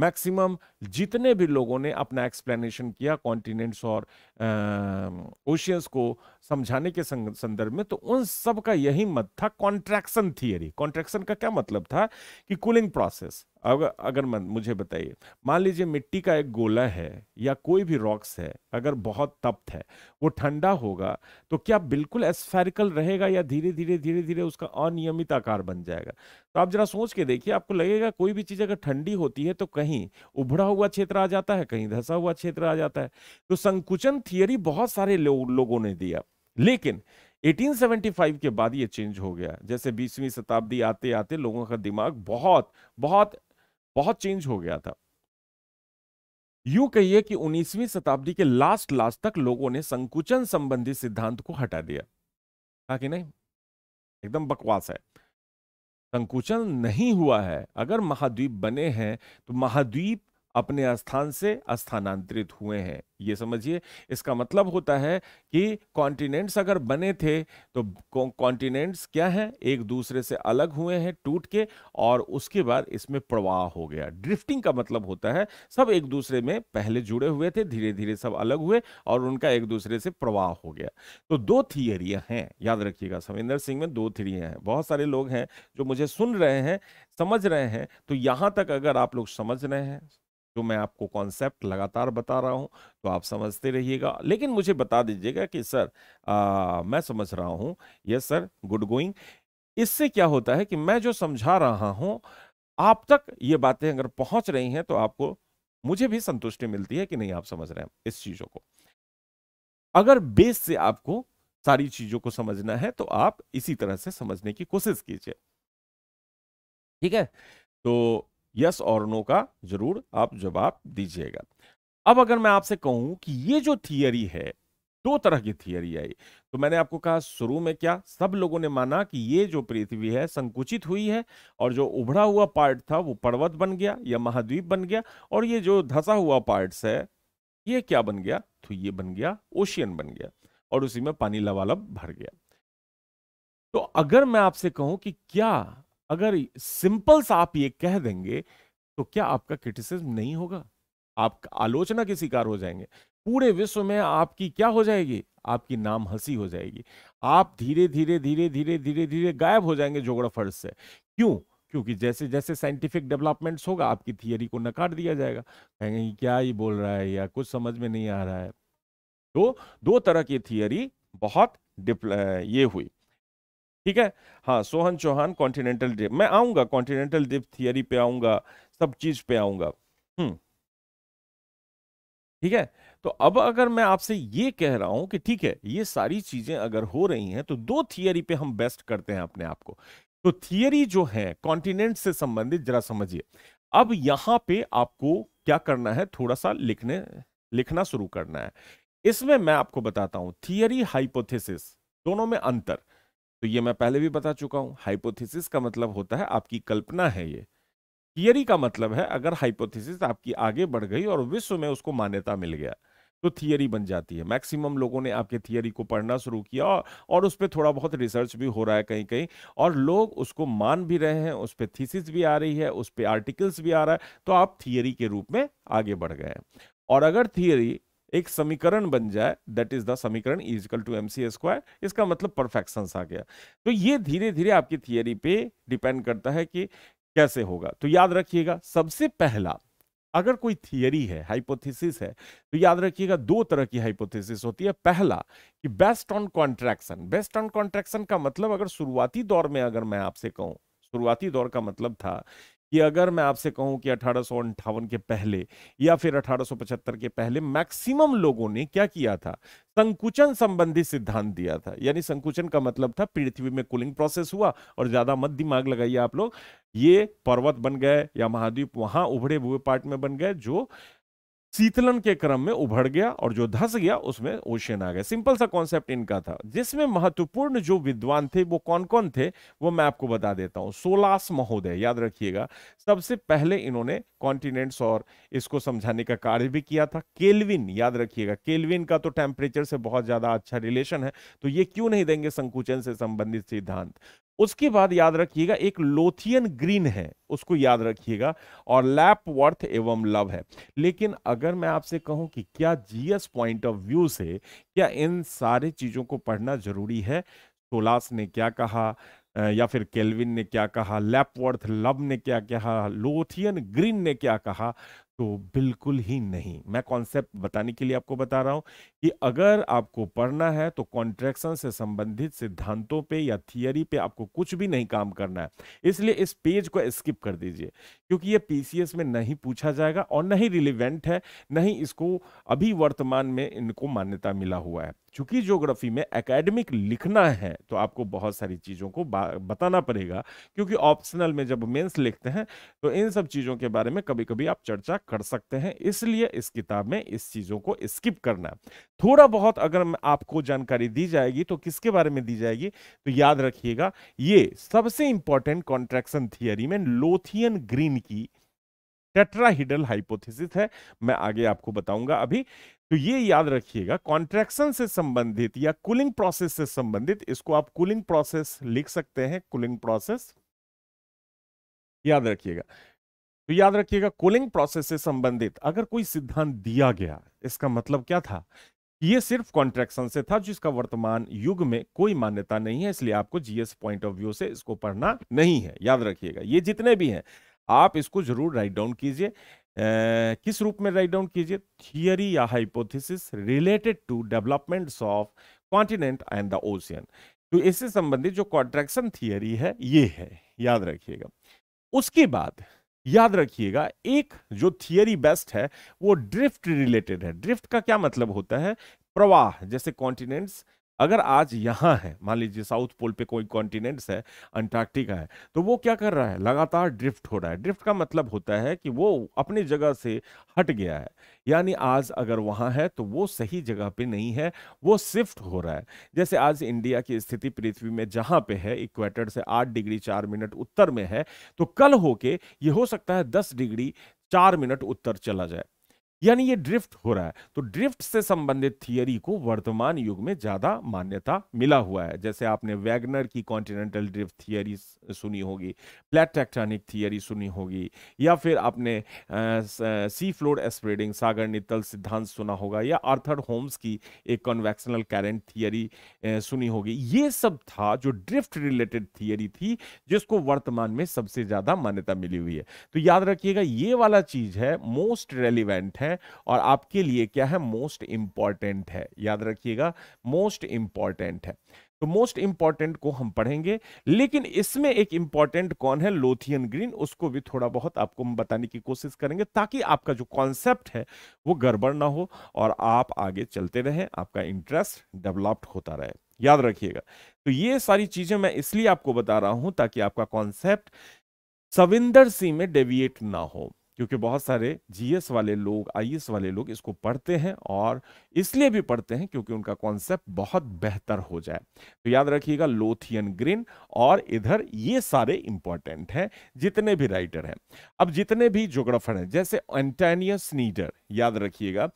मैक्सिमम जितने भी लोगों ने अपना एक्सप्लेनेशन किया कॉन्टिनेंट्स और ओशियंस को समझाने के संदर्भ में तो उन सब का यही मत था कॉन्ट्रैक्शन थियरी कॉन्ट्रैक्शन का क्या मतलब था कि कूलिंग प्रोसेस अगर अगर मुझे बताइए मान लीजिए मिट्टी का एक गोला है या कोई भी रॉक्स है अगर बहुत तप्त है वो ठंडा होगा तो क्या बिल्कुल एस्फेरिकल रहेगा या धीरे धीरे धीरे धीरे उसका अनियमित आकार बन जाएगा तो आप जरा सोच के देखिए आपको लगेगा कोई भी चीज़ अगर ठंडी होती है तो कहीं उभड़ा हुआ क्षेत्र आ जाता है कहीं धंसा हुआ क्षेत्र आ जाता है तो संकुचन थियरी बहुत सारे लो, लोगों ने दिया लेकिन 1875 के बाद ये चेंज हो गया जैसे 20वीं शताब्दी आते आते लोगों का दिमाग बहुत बहुत बहुत चेंज हो गया था यूं कहिए कि 19वीं शताब्दी के लास्ट लास्ट तक लोगों ने संकुचन संबंधी सिद्धांत को हटा दिया था हाँ कि नहीं एकदम बकवास है संकुचन नहीं हुआ है अगर महाद्वीप बने हैं तो महाद्वीप अपने स्थान से स्थानांतरित हुए हैं ये समझिए इसका मतलब होता है कि कॉन्टिनेंट्स अगर बने थे तो कॉन्टिनेंट्स क्या हैं एक दूसरे से अलग हुए हैं टूट के और उसके बाद इसमें प्रवाह हो गया ड्रिफ्टिंग का मतलब होता है सब एक दूसरे में पहले जुड़े हुए थे धीरे धीरे सब अलग हुए और उनका एक दूसरे से प्रवाह हो गया तो दो थियरियाँ हैं याद रखिएगा सविंदर सिंह में दो थियरियाँ हैं बहुत सारे लोग हैं जो मुझे सुन रहे हैं समझ रहे हैं तो यहाँ तक अगर आप लोग समझ रहे हैं जो मैं आपको कॉन्सेप्ट लगातार बता रहा हूं तो आप समझते रहिएगा लेकिन मुझे बता दीजिएगा कि सर आ, मैं समझ रहा हूँ यस सर गुड गोइंग इससे क्या होता है कि मैं जो समझा रहा हूं आप तक ये बातें अगर पहुंच रही हैं तो आपको मुझे भी संतुष्टि मिलती है कि नहीं आप समझ रहे हैं इस चीज़ों को अगर बेस से आपको सारी चीज़ों को समझना है तो आप इसी तरह से समझने की कोशिश कीजिए ठीक है तो यस और नो का जरूर आप जवाब दीजिएगा अब अगर मैं आपसे कहूं कि ये जो थियरी है दो तरह की थियरी आई तो मैंने आपको कहा शुरू में क्या सब लोगों ने माना कि ये जो पृथ्वी है संकुचित हुई है और जो उभरा हुआ पार्ट था वो पर्वत बन गया या महाद्वीप बन गया और ये जो धसा हुआ पार्ट्स है ये क्या बन गया तो ये बन गया ओशियन बन गया और उसी में पानी लवालब भर गया तो अगर मैं आपसे कहूं कि क्या अगर सिंपल सा आप ये कह देंगे तो क्या आपका क्रिटिसिज्म नहीं होगा आप आलोचना के शिकार हो जाएंगे पूरे विश्व में आपकी क्या हो जाएगी आपकी नाम हंसी हो जाएगी आप धीरे धीरे धीरे धीरे धीरे धीरे गायब हो जाएंगे जोग्राफर्स से क्यों क्योंकि जैसे जैसे साइंटिफिक डेवलपमेंट्स होगा आपकी थियरी को नकार दिया जाएगा कहेंगे क्या ये बोल रहा है या कुछ समझ में नहीं आ रहा है तो दो तरह की थियरी बहुत ये हुई ठीक है हाँ सोहन चौहान कॉन्टिनेंटल डिप मैं आऊंगा कॉन्टिनेंटल डिप थियरी पे आऊंगा सब चीज़ पे हम्म ठीक है तो अब अगर मैं आपसे ये कह रहा हूं कि ठीक है ये सारी चीजें अगर हो रही हैं तो दो थियरी पे हम बेस्ट करते हैं अपने आप को तो थियरी जो है कॉन्टिनेंट से संबंधित जरा समझिए अब यहां पे आपको क्या करना है थोड़ा सा लिखने लिखना शुरू करना है इसमें मैं आपको बताता हूं थियरी हाइपोथेसिस दोनों में अंतर तो ये मैं पहले भी बता चुका हूँ हाइपोथेसिस का मतलब होता है आपकी कल्पना है ये थियरी का मतलब है अगर हाइपोथेसिस आपकी आगे बढ़ गई और विश्व में उसको मान्यता मिल गया तो थियरी बन जाती है मैक्सिमम लोगों ने आपके थियरी को पढ़ना शुरू किया और, और उस पर थोड़ा बहुत रिसर्च भी हो रहा है कहीं कहीं और लोग उसको मान भी रहे हैं उस पर थीसिस भी आ रही है उस पर आर्टिकल्स भी आ रहा है तो आप थियरी के रूप में आगे बढ़ गए हैं और अगर थियरी एक समीकरण बन जाए दैट इज द समीकरण equal to M C square इसका मतलब परफेक्शन आ गया तो ये धीरे धीरे आपकी थियरी पे डिपेंड करता है कि कैसे होगा तो याद रखिएगा सबसे पहला अगर कोई थियरी है हाइपोथेसिस है तो याद रखिएगा दो तरह की हाइपोथेसिस होती है पहला कि based on contraction based on contraction का मतलब अगर शुरुआती दौर में अगर मैं आपसे कहूं शुरुआती दौर का मतलब था कि अगर मैं आपसे कहूं कि अठारह के पहले या फिर अठारह के पहले मैक्सिमम लोगों ने क्या किया था संकुचन संबंधी सिद्धांत दिया था यानी संकुचन का मतलब था पृथ्वी में कूलिंग प्रोसेस हुआ और ज्यादा मत दिमाग लगाइए आप लोग ये पर्वत बन गए या महाद्वीप वहां उभरे हुए पार्ट में बन गए जो शीतलन के क्रम में उभर गया और जो धस गया उसमें ओशियन आ गया सिंपल सा कॉन्सेप्ट इनका था जिसमें महत्वपूर्ण जो विद्वान थे वो कौन कौन थे वो मैं आपको बता देता हूं सोलास महोदय याद रखिएगा सबसे पहले इन्होंने कॉन्टिनेंट्स और इसको समझाने का कार्य भी किया था केल्विन याद रखिएगा केल्विन का तो टेम्परेचर से बहुत ज्यादा अच्छा रिलेशन है तो ये क्यों नहीं देंगे संकुचन से संबंधित सिद्धांत उसके बाद याद रखिएगा एक लोथियन ग्रीन है उसको याद रखिएगा और लैप वर्थ एवं लव है लेकिन अगर मैं आपसे कहूं कि क्या जीएस पॉइंट ऑफ व्यू से क्या इन सारे चीजों को पढ़ना जरूरी है सोलास ने क्या कहा या फिर केल्विन ने क्या कहा लैपवर्थ लव ने क्या कहा लोथियन ग्रीन ने क्या कहा तो बिल्कुल ही नहीं मैं कॉन्सेप्ट बताने के लिए आपको बता रहा हूँ कि अगर आपको पढ़ना है तो कॉन्ट्रैक्शन से संबंधित सिद्धांतों पे या थियरी पे आपको कुछ भी नहीं काम करना है इसलिए इस पेज को स्किप कर दीजिए क्योंकि ये पीसीएस में नहीं पूछा जाएगा और न ही रिलीवेंट है न ही इसको अभी वर्तमान में इनको मान्यता मिला हुआ है चूंकि ज्योग्राफी में एकेडमिक लिखना है तो आपको बहुत सारी चीज़ों को बताना पड़ेगा क्योंकि ऑप्शनल में जब मेंस लिखते हैं तो इन सब चीज़ों के बारे में कभी कभी आप चर्चा कर सकते हैं इसलिए इस किताब में इस चीजों को स्किप करना थोड़ा बहुत अगर आपको जानकारी दी जाएगी तो किसके बारे में दी जाएगी तो याद रखिएगा ये सबसे इंपॉर्टेंट कॉन्ट्रेक्शन थियरी में लोथियन ग्रीन की टेट्राहीडल हाइपोथेसिस है मैं आगे आपको बताऊंगा अभी तो ये याद रखिएगा कॉन्ट्रैक्शन से संबंधित या कूलिंग प्रोसेस से संबंधित इसको आप कूलिंग प्रोसेस लिख सकते हैं कूलिंग प्रोसेस याद रखिएगा तो याद रखिएगा कूलिंग प्रोसेस से संबंधित अगर कोई सिद्धांत दिया गया इसका मतलब क्या था ये सिर्फ कॉन्ट्रेक्शन से था जिसका वर्तमान युग में कोई मान्यता नहीं है इसलिए आपको जीएस पॉइंट ऑफ व्यू से इसको पढ़ना नहीं है याद रखिएगा ये जितने भी हैं आप इसको जरूर राइट डाउन कीजिए किस रूप में राइट डाउन कीजिए थियरी या hypothesis related to developments of continent and the ocean तो इससे संबंधित जो कॉन्ट्रैक्शन थियरी है ये है याद रखिएगा उसके बाद याद रखिएगा एक जो थियरी बेस्ट है वो ड्रिफ्ट रिलेटेड है ड्रिफ्ट का क्या मतलब होता है प्रवाह जैसे कॉन्टिनेंट्स अगर आज यहाँ है मान लीजिए साउथ पोल पे कोई कॉन्टिनेंट्स है अंटार्कटिका है तो वो क्या कर रहा है लगातार ड्रिफ्ट हो रहा है ड्रिफ्ट का मतलब होता है कि वो अपनी जगह से हट गया है यानी आज अगर वहाँ है तो वो सही जगह पे नहीं है वो शिफ्ट हो रहा है जैसे आज इंडिया की स्थिति पृथ्वी में जहाँ पे है इक्वेटर से आठ डिग्री चार मिनट उत्तर में है तो कल होके ये हो सकता है दस डिग्री चार मिनट उत्तर चला जाए यानी ये ड्रिफ्ट हो रहा है तो ड्रिफ्ट से संबंधित थियरी को वर्तमान युग में ज्यादा मान्यता मिला हुआ है जैसे आपने वैगनर की कॉन्टिनेंटल ड्रिफ्ट थियरी सुनी होगी प्लेट टेक्टोनिक थियरी सुनी होगी या फिर आपने आ, सी फ्लोर स्प्रेडिंग सागर नितल सिद्धांत सुना होगा या आर्थर होम्स की एक कॉन्वेक्शनल कैरेंट थियरी सुनी होगी ये सब था जो ड्रिफ्ट रिलेटेड थियरी थी जिसको वर्तमान में सबसे ज्यादा मान्यता मिली हुई है तो याद रखिएगा ये वाला चीज है मोस्ट रेलिवेंट है है और आपके लिए क्या है मोस्ट इंपॉर्टेंट है याद रखिएगा मोस्ट इंपॉर्टेंट है तो मोस्ट इंपॉर्टेंट को हम पढ़ेंगे लेकिन इसमें एक इंपॉर्टेंट कौन है लोथियन ग्रीन उसको भी थोड़ा बहुत आपको हम बताने की कोशिश करेंगे ताकि आपका जो कॉन्सेप्ट है वो गड़बड़ ना हो और आप आगे चलते रहें आपका इंटरेस्ट डेवलप्ड होता रहे याद रखिएगा तो ये सारी चीजें मैं इसलिए आपको बता रहा हूं ताकि आपका कॉन्सेप्ट सविंदर सी में डेविएट ना हो क्योंकि बहुत सारे जीएस वाले लोग आईएएस वाले लोग इसको पढ़ते हैं और इसलिए भी पढ़ते हैं क्योंकि उनका कॉन्सेप्ट बहुत बेहतर हो जाए तो याद रखिएगा लोथियन ग्रीन और इधर ये सारे इंपॉर्टेंट हैं जितने भी राइटर हैं अब जितने भी जोग्राफर हैं जैसे एंटेनियस नीडर याद रखिएगा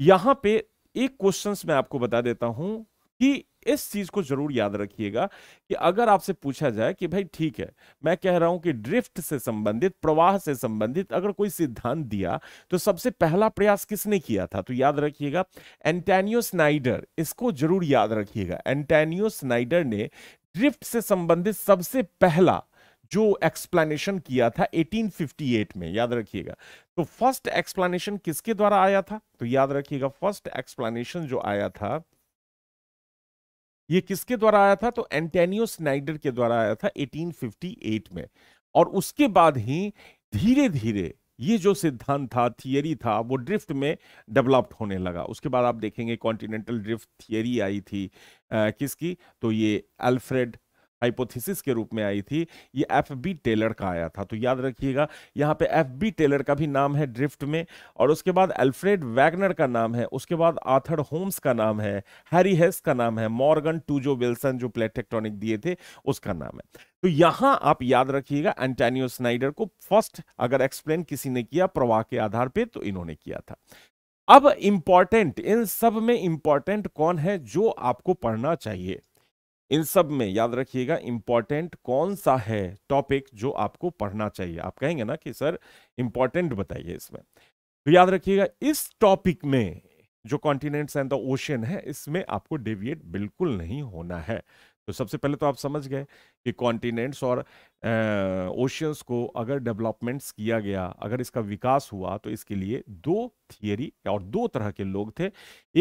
यहाँ पे एक क्वेश्चन मैं आपको बता देता हूं कि इस चीज को जरूर याद रखिएगा कि अगर आपसे पूछा जाए कि भाई ठीक है मैं कह रहा हूं कि ड्रिफ्ट से संबंधित प्रवाह से संबंधित अगर कोई सिद्धांत दिया तो सबसे पहला प्रयास किसने किया था तो याद रखिएगा एंटेनियो स्नाइडर इसको जरूर याद रखिएगा एंटेनियो स्नाइडर ने ड्रिफ्ट से संबंधित सबसे पहला जो एक्सप्लेनेशन किया था 1858 में याद रखिएगा तो फर्स्ट एक्सप्लेनेशन किसके द्वारा आया था तो याद रखिएगा फर्स्ट एक्सप्लेनेशन जो आया था ये किसके द्वारा आया था तो एंटेनियो स्नाइडर के द्वारा आया था 1858 में और उसके बाद ही धीरे धीरे ये जो सिद्धांत था थियरी था वो ड्रिफ्ट में डेवलप्ड होने लगा उसके बाद आप देखेंगे कॉन्टिनेंटल ड्रिफ्ट थियरी आई थी आ, किसकी तो ये अल्फ्रेड हाइपोथेसिस के रूप में आई थी ये एफ बी टेलर का आया था तो याद रखिएगा यहाँ पे एफ बी टेलर का भी नाम है ड्रिफ्ट में और उसके बाद अल्फ्रेड वैगनर का नाम है उसके बाद आथर होम्स का नाम है हैरी हेस का नाम है मॉर्गन टूजो विल्सन जो प्लेट टेक्टोनिक दिए थे उसका नाम है तो यहां आप याद रखिएगा एंटेनियो स्नाइडर को फर्स्ट अगर एक्सप्लेन किसी ने किया प्रवाह के आधार पर तो इन्होंने किया था अब इंपॉर्टेंट इन सब में इंपॉर्टेंट कौन है जो आपको पढ़ना चाहिए इन सब में याद रखिएगा इंपॉर्टेंट कौन सा है टॉपिक जो आपको पढ़ना चाहिए आप कहेंगे ना कि सर इंपॉर्टेंट बताइए इसमें तो याद रखिएगा इस टॉपिक में जो कॉन्टिनेंट्स एंड द ओशन है इसमें आपको डेविएट बिल्कुल नहीं होना है तो सबसे पहले तो आप समझ गए कि कॉन्टिनेंट्स और ओशियंस को अगर डेवलपमेंट्स किया गया अगर इसका विकास हुआ तो इसके लिए दो थियरी और दो तरह के लोग थे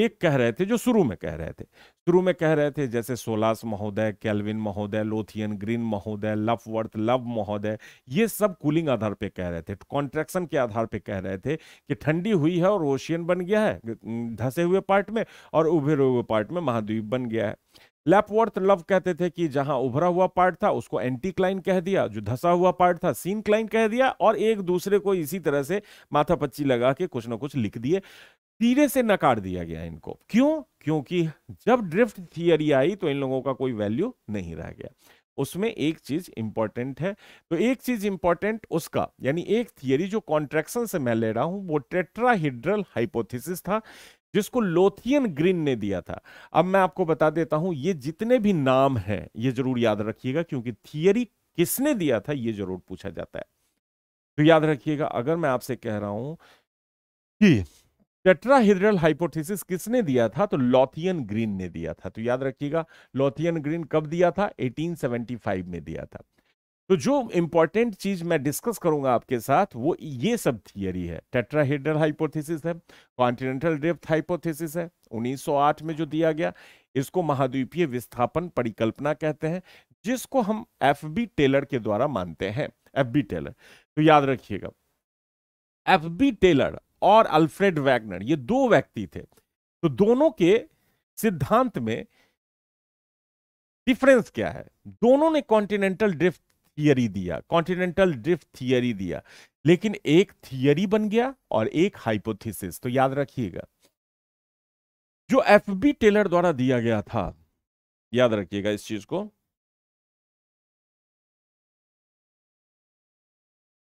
एक कह रहे थे जो शुरू में कह रहे थे शुरू में कह रहे थे जैसे सोलास महोदय कैलविन महोदय लोथियन ग्रीन महोदय लफवर्थ लव महोदय ये सब कूलिंग आधार पे कह रहे थे कॉन्ट्रैक्शन के आधार पे कह रहे थे कि ठंडी हुई है और ओशियन बन गया है धसे हुए पार्ट में और उभरे हुए पार्ट में महाद्वीप बन गया है लेपवर्थ लव कहते थे कि जहां उभरा हुआ पार्ट था उसको एंटी क्लाइन कह दिया जो धसा हुआ पार्ट था सीन क्लाइन कह दिया और एक दूसरे को इसी तरह से माथा पच्ची लगा के कुछ ना कुछ लिख दिए तीरे से नकार दिया गया इनको क्यों क्योंकि जब ड्रिफ्ट थियरी आई तो इन लोगों का कोई वैल्यू नहीं रह गया उसमें एक चीज इंपॉर्टेंट है तो एक चीज इंपॉर्टेंट उसका यानी एक थियरी जो कॉन्ट्रेक्शन से मैं ले रहा हूं वो टेट्राहीड्रल हाइपोथेसिस था जिसको लोथियन ग्रीन ने दिया था अब मैं आपको बता देता हूं ये जितने भी नाम हैं ये जरूर याद रखिएगा क्योंकि थियरी किसने दिया था ये जरूर पूछा जाता है तो याद रखिएगा अगर मैं आपसे कह रहा हूं कि टेट्राहिड्रल हाइपोथेसिस किसने दिया था तो लोथियन ग्रीन ने दिया था तो याद रखिएगा लोथियन ग्रीन कब दिया था 1875 में दिया था तो जो इंपॉर्टेंट चीज मैं डिस्कस करूंगा आपके साथ वो ये सब थियरी है टेट्राहेड्रल हाइपोथेसिस है कॉन्टिनेंटल ड्रिफ्ट हाइपोथेसिस है 1908 में जो दिया गया इसको महाद्वीपीय विस्थापन परिकल्पना कहते हैं जिसको हम एफ बी टेलर के द्वारा मानते हैं एफ बी टेलर तो याद रखिएगा एफ बी टेलर और अल्फ्रेड वैगनर ये दो व्यक्ति थे तो दोनों के सिद्धांत में डिफरेंस क्या है दोनों ने कॉन्टिनेंटल ड्रिफ्ट थियरी दिया कॉन्टिनेंटल ड्रिफ्ट थियरी दिया लेकिन एक थियरी बन गया और एक हाइपोथेसिस तो याद रखिएगा जो एफ बी टेलर द्वारा दिया गया था याद रखिएगा इस चीज को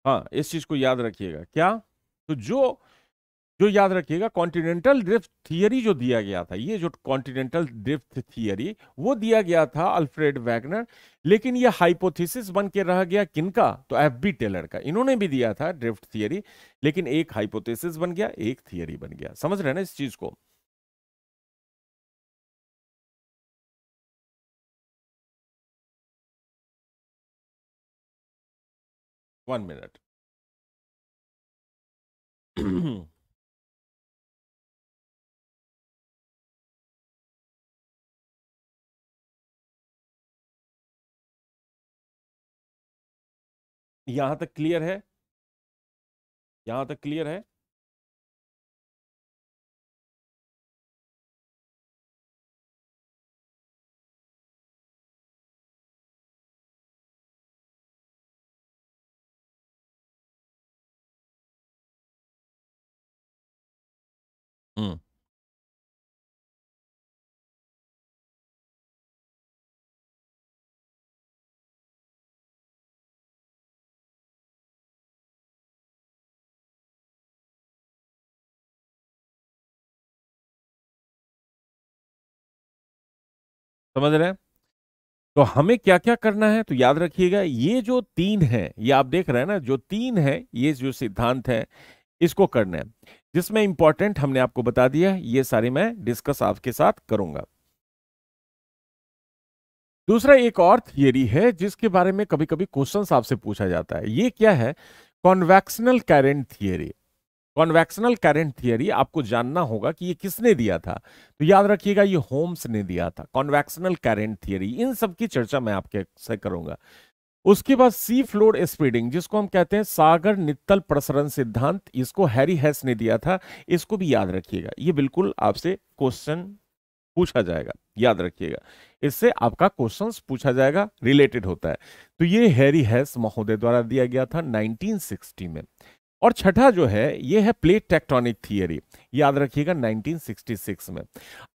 हाँ इस चीज को याद रखिएगा क्या तो जो जो याद रखिएगा कॉन्टिनेंटल ड्रिफ्ट थियरी जो दिया गया था ये जो कॉन्टिनेंटल ड्रिफ्ट थियरी वो दिया गया था अल्फ्रेड वैगनर लेकिन ये हाइपोथेसिस बन के रह गया किनका तो एफ बी टेलर का इन्होंने भी दिया था ड्रिफ्ट थियरी लेकिन एक हाइपोथेसिस बन गया एक थियरी बन गया समझ रहे ना इस चीज को वन मिनट यहां तक क्लियर है यहां तक क्लियर है समझ रहे हैं तो हमें क्या क्या करना है तो याद रखिएगा ये जो तीन है ये आप देख रहे हैं ना जो तीन है ये जो सिद्धांत है इसको करना है जिसमें इंपॉर्टेंट हमने आपको बता दिया ये सारे मैं डिस्कस आपके साथ करूंगा दूसरा एक और थियरी है जिसके बारे में कभी कभी क्वेश्चन आपसे पूछा जाता है ये क्या है convectional current theory convectional current theory आपको जानना होगा कि ये किसने दिया था तो याद रखिएगा ये होम्स ने दिया था कॉन्वेक्शनल करंट थियरी इन सब की चर्चा मैं आपके से करूंगा उसके बाद सी फ्लोर स्पीडिंग जिसको हम कहते हैं सागर नित्तल प्रसरण सिद्धांत इसको हैरी हैस ने दिया था इसको भी याद रखिएगा ये बिल्कुल आपसे क्वेश्चन पूछा जाएगा याद रखिएगा इससे आपका क्वेश्चंस पूछा जाएगा रिलेटेड होता है तो ये हैरी हैस महोदय द्वारा दिया गया था 1960 में और छठा जो है ये है प्लेट टेक्टोनिक थियरी याद रखिएगा 1966 में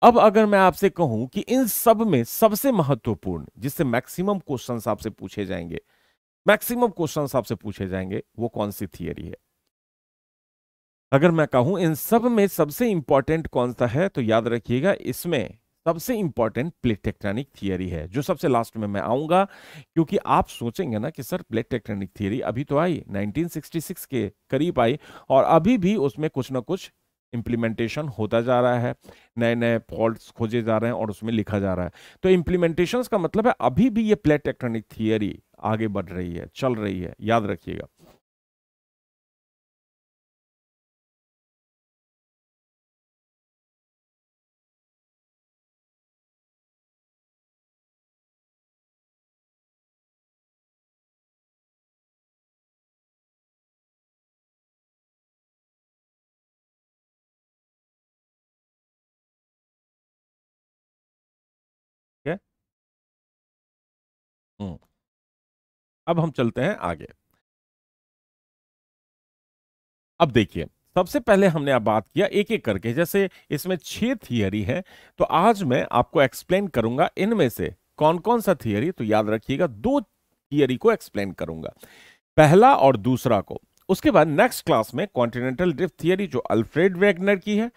अब अगर मैं आपसे कहूं कि इन सब में सबसे महत्वपूर्ण जिससे मैक्सिमम क्वेश्चन आपसे पूछे जाएंगे मैक्सिमम क्वेश्चन आपसे पूछे जाएंगे वो कौन सी थियरी है अगर मैं कहूं इन सब में सबसे इंपॉर्टेंट कौन सा है तो याद रखिएगा इसमें सबसे इंपॉर्टेंट प्लेट टेक्टोनिक थियरी है जो सबसे लास्ट में मैं आऊंगा क्योंकि आप सोचेंगे ना कि सर प्लेट टेक्टोनिक थियरी अभी तो आई 1966 के करीब आई और अभी भी उसमें कुछ ना कुछ इम्प्लीमेंटेशन होता जा रहा है नए नए फॉल्ट खोजे जा रहे हैं और उसमें लिखा जा रहा है तो इम्प्लीमेंटेशन का मतलब है अभी भी ये प्लेट टेक्ट्रॉनिक थियरी आगे बढ़ रही है चल रही है याद रखिएगा अब हम चलते हैं आगे अब देखिए सबसे पहले हमने अब बात किया एक एक करके जैसे इसमें छह थियरी है तो आज मैं आपको एक्सप्लेन करूंगा इनमें से कौन कौन सा थियरी तो याद रखिएगा दो थियरी को एक्सप्लेन करूंगा पहला और दूसरा को उसके बाद नेक्स्ट क्लास में कॉन्टिनेंटल ड्रिफ्ट थियरी जो अल्फ्रेड वेगनर की है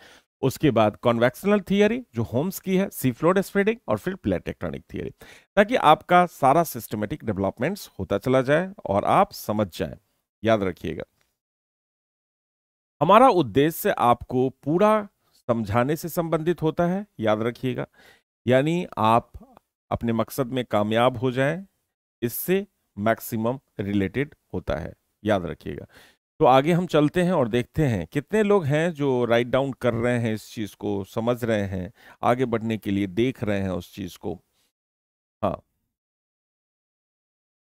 उसके बाद कॉन्वेक्शनल थियरी जो होम्स की है सी फ्लोर स्प्रेडिंग और फिर प्लेट थियरी ताकि आपका सारा सिस्टमेटिक डेवलपमेंट्स होता चला जाए और आप समझ जाए याद रखिएगा हमारा उद्देश्य आपको पूरा समझाने से संबंधित होता है याद रखिएगा यानी आप अपने मकसद में कामयाब हो जाएं इससे मैक्सिमम रिलेटेड होता है याद रखिएगा तो आगे हम चलते हैं और देखते हैं कितने लोग हैं जो राइट डाउन कर रहे हैं इस चीज़ को समझ रहे हैं आगे बढ़ने के लिए देख रहे हैं उस चीज़ को हाँ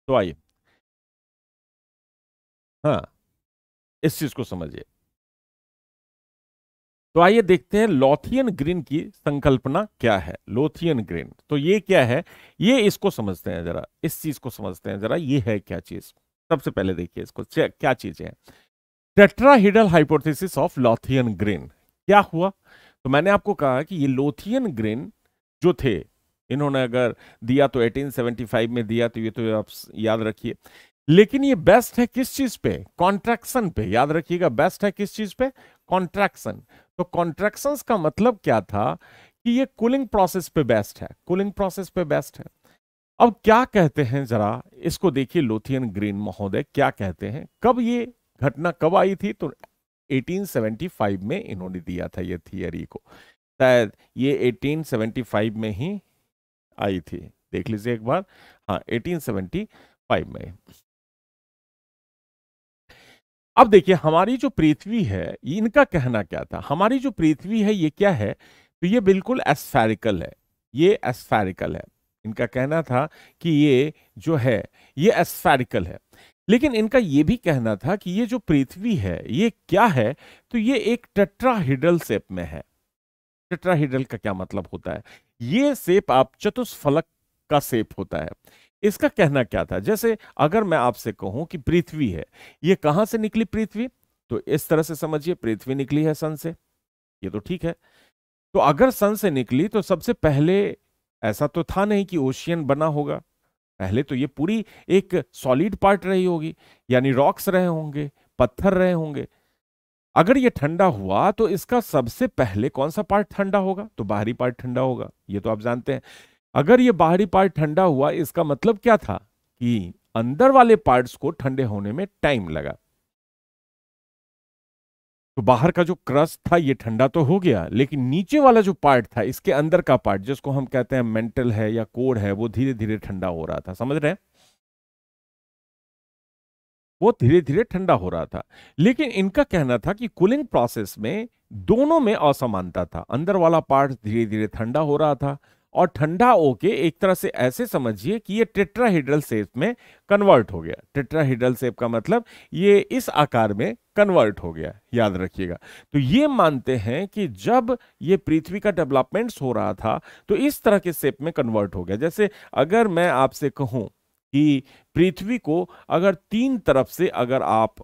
तो आइए हाँ इस चीज़ को समझिए तो आइए देखते हैं लोथियन ग्रीन की संकल्पना क्या है लोथियन ग्रीन तो ये क्या है ये इसको समझते हैं जरा इस चीज को समझते हैं जरा ये है क्या चीज़ सबसे पहले देखिए इसको क्या चीज है tetrahedral hypothesis of Lowthian Green क्या हुआ तो मैंने आपको कहा कि ये लोथियन ग्रेन जो थे इन्होंने अगर दिया तो 1875 में दिया तो ये तो आप याद रखिए लेकिन ये बेस्ट है किस चीज पे कॉन्ट्रैक्शन पे याद रखिएगा बेस्ट है किस चीज पे कॉन्ट्रैक्शन तो कॉन्ट्रैक्शन का मतलब क्या था कि ये कूलिंग प्रोसेस पे बेस्ट है कूलिंग प्रोसेस पे बेस्ट है अब क्या कहते हैं जरा इसको देखिए लोथियन ग्रीन महोदय क्या कहते हैं कब ये घटना कब आई थी तो 1875 में इन्होंने दिया था ये थियरी को शायद ये 1875 में ही आई थी देख लीजिए एक बार हाँ 1875 में अब देखिए हमारी जो पृथ्वी है इनका कहना क्या था हमारी जो पृथ्वी है ये क्या है तो ये बिल्कुल एस्फेरिकल है ये एस्फेरिकल है इनका कहना था कि ये जो है ये एस्फेरिकल है लेकिन इनका ये भी कहना था कि ये जो पृथ्वी है ये क्या है तो ये एक टेट्राहिडल सेप में है टेट्राहिडल का क्या मतलब होता है ये सेप आप चतुष्फलक का सेप होता है इसका कहना क्या था जैसे अगर मैं आपसे कहूं कि पृथ्वी है ये कहां से निकली पृथ्वी तो इस तरह से समझिए पृथ्वी निकली है सन से ये तो ठीक है तो अगर सन से निकली तो सबसे पहले ऐसा तो था नहीं कि ओशियन बना होगा पहले तो ये पूरी एक सॉलिड पार्ट रही होगी यानी रॉक्स रहे होंगे पत्थर रहे होंगे अगर ये ठंडा हुआ तो इसका सबसे पहले कौन सा पार्ट ठंडा होगा तो बाहरी पार्ट ठंडा होगा ये तो आप जानते हैं अगर ये बाहरी पार्ट ठंडा हुआ इसका मतलब क्या था कि अंदर वाले पार्ट्स को ठंडे होने में टाइम लगा तो बाहर का जो क्रस्ट था ये ठंडा तो हो गया लेकिन नीचे वाला जो पार्ट था इसके अंदर का पार्ट जिसको हम कहते हैं मेंटल है या कोर है वो धीरे धीरे ठंडा हो रहा था समझ रहे हैं वो धीरे धीरे ठंडा हो रहा था लेकिन इनका कहना था कि कूलिंग प्रोसेस में दोनों में असमानता था अंदर वाला पार्ट धीरे धीरे ठंडा हो रहा था और ठंडा होके एक तरह से ऐसे समझिए कि ये टेट्राहीड्रल सेप में कन्वर्ट हो गया टेट्राहीड्रल सेप का मतलब ये इस आकार में कन्वर्ट हो गया याद रखिएगा तो ये मानते हैं कि जब ये पृथ्वी का डेवलपमेंट हो रहा था तो इस तरह के शेप में कन्वर्ट हो गया जैसे अगर मैं आपसे कहूं कि पृथ्वी को अगर तीन तरफ से अगर आप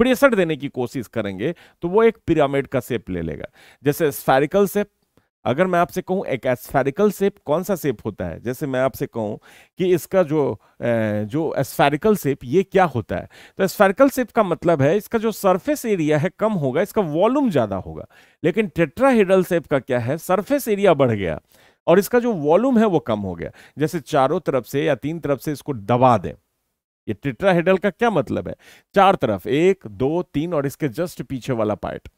प्रेशर देने की कोशिश करेंगे तो वो एक पिरामिड का शेप ले लेगा जैसे स्फेरिकल शेप अगर मैं आपसे कहूं एक एस्फेरिकल सेप कौन सा सेप होता है जैसे मैं आपसे कहूं कि इसका जो जो एस्फेरिकल सेप ये क्या होता है तो एस्फेरिकल सेप का मतलब है इसका जो सरफेस एरिया है कम होगा इसका वॉल्यूम ज़्यादा होगा लेकिन टेट्राहेड्रल सेप का क्या है सरफेस एरिया बढ़ गया और इसका जो वॉल्यूम है वो कम हो गया जैसे चारों तरफ से या तीन तरफ से इसको दबा दें ये टेट्राहेड्रल का क्या मतलब है चार तरफ एक दो तीन और इसके जस्ट पीछे वाला पार्ट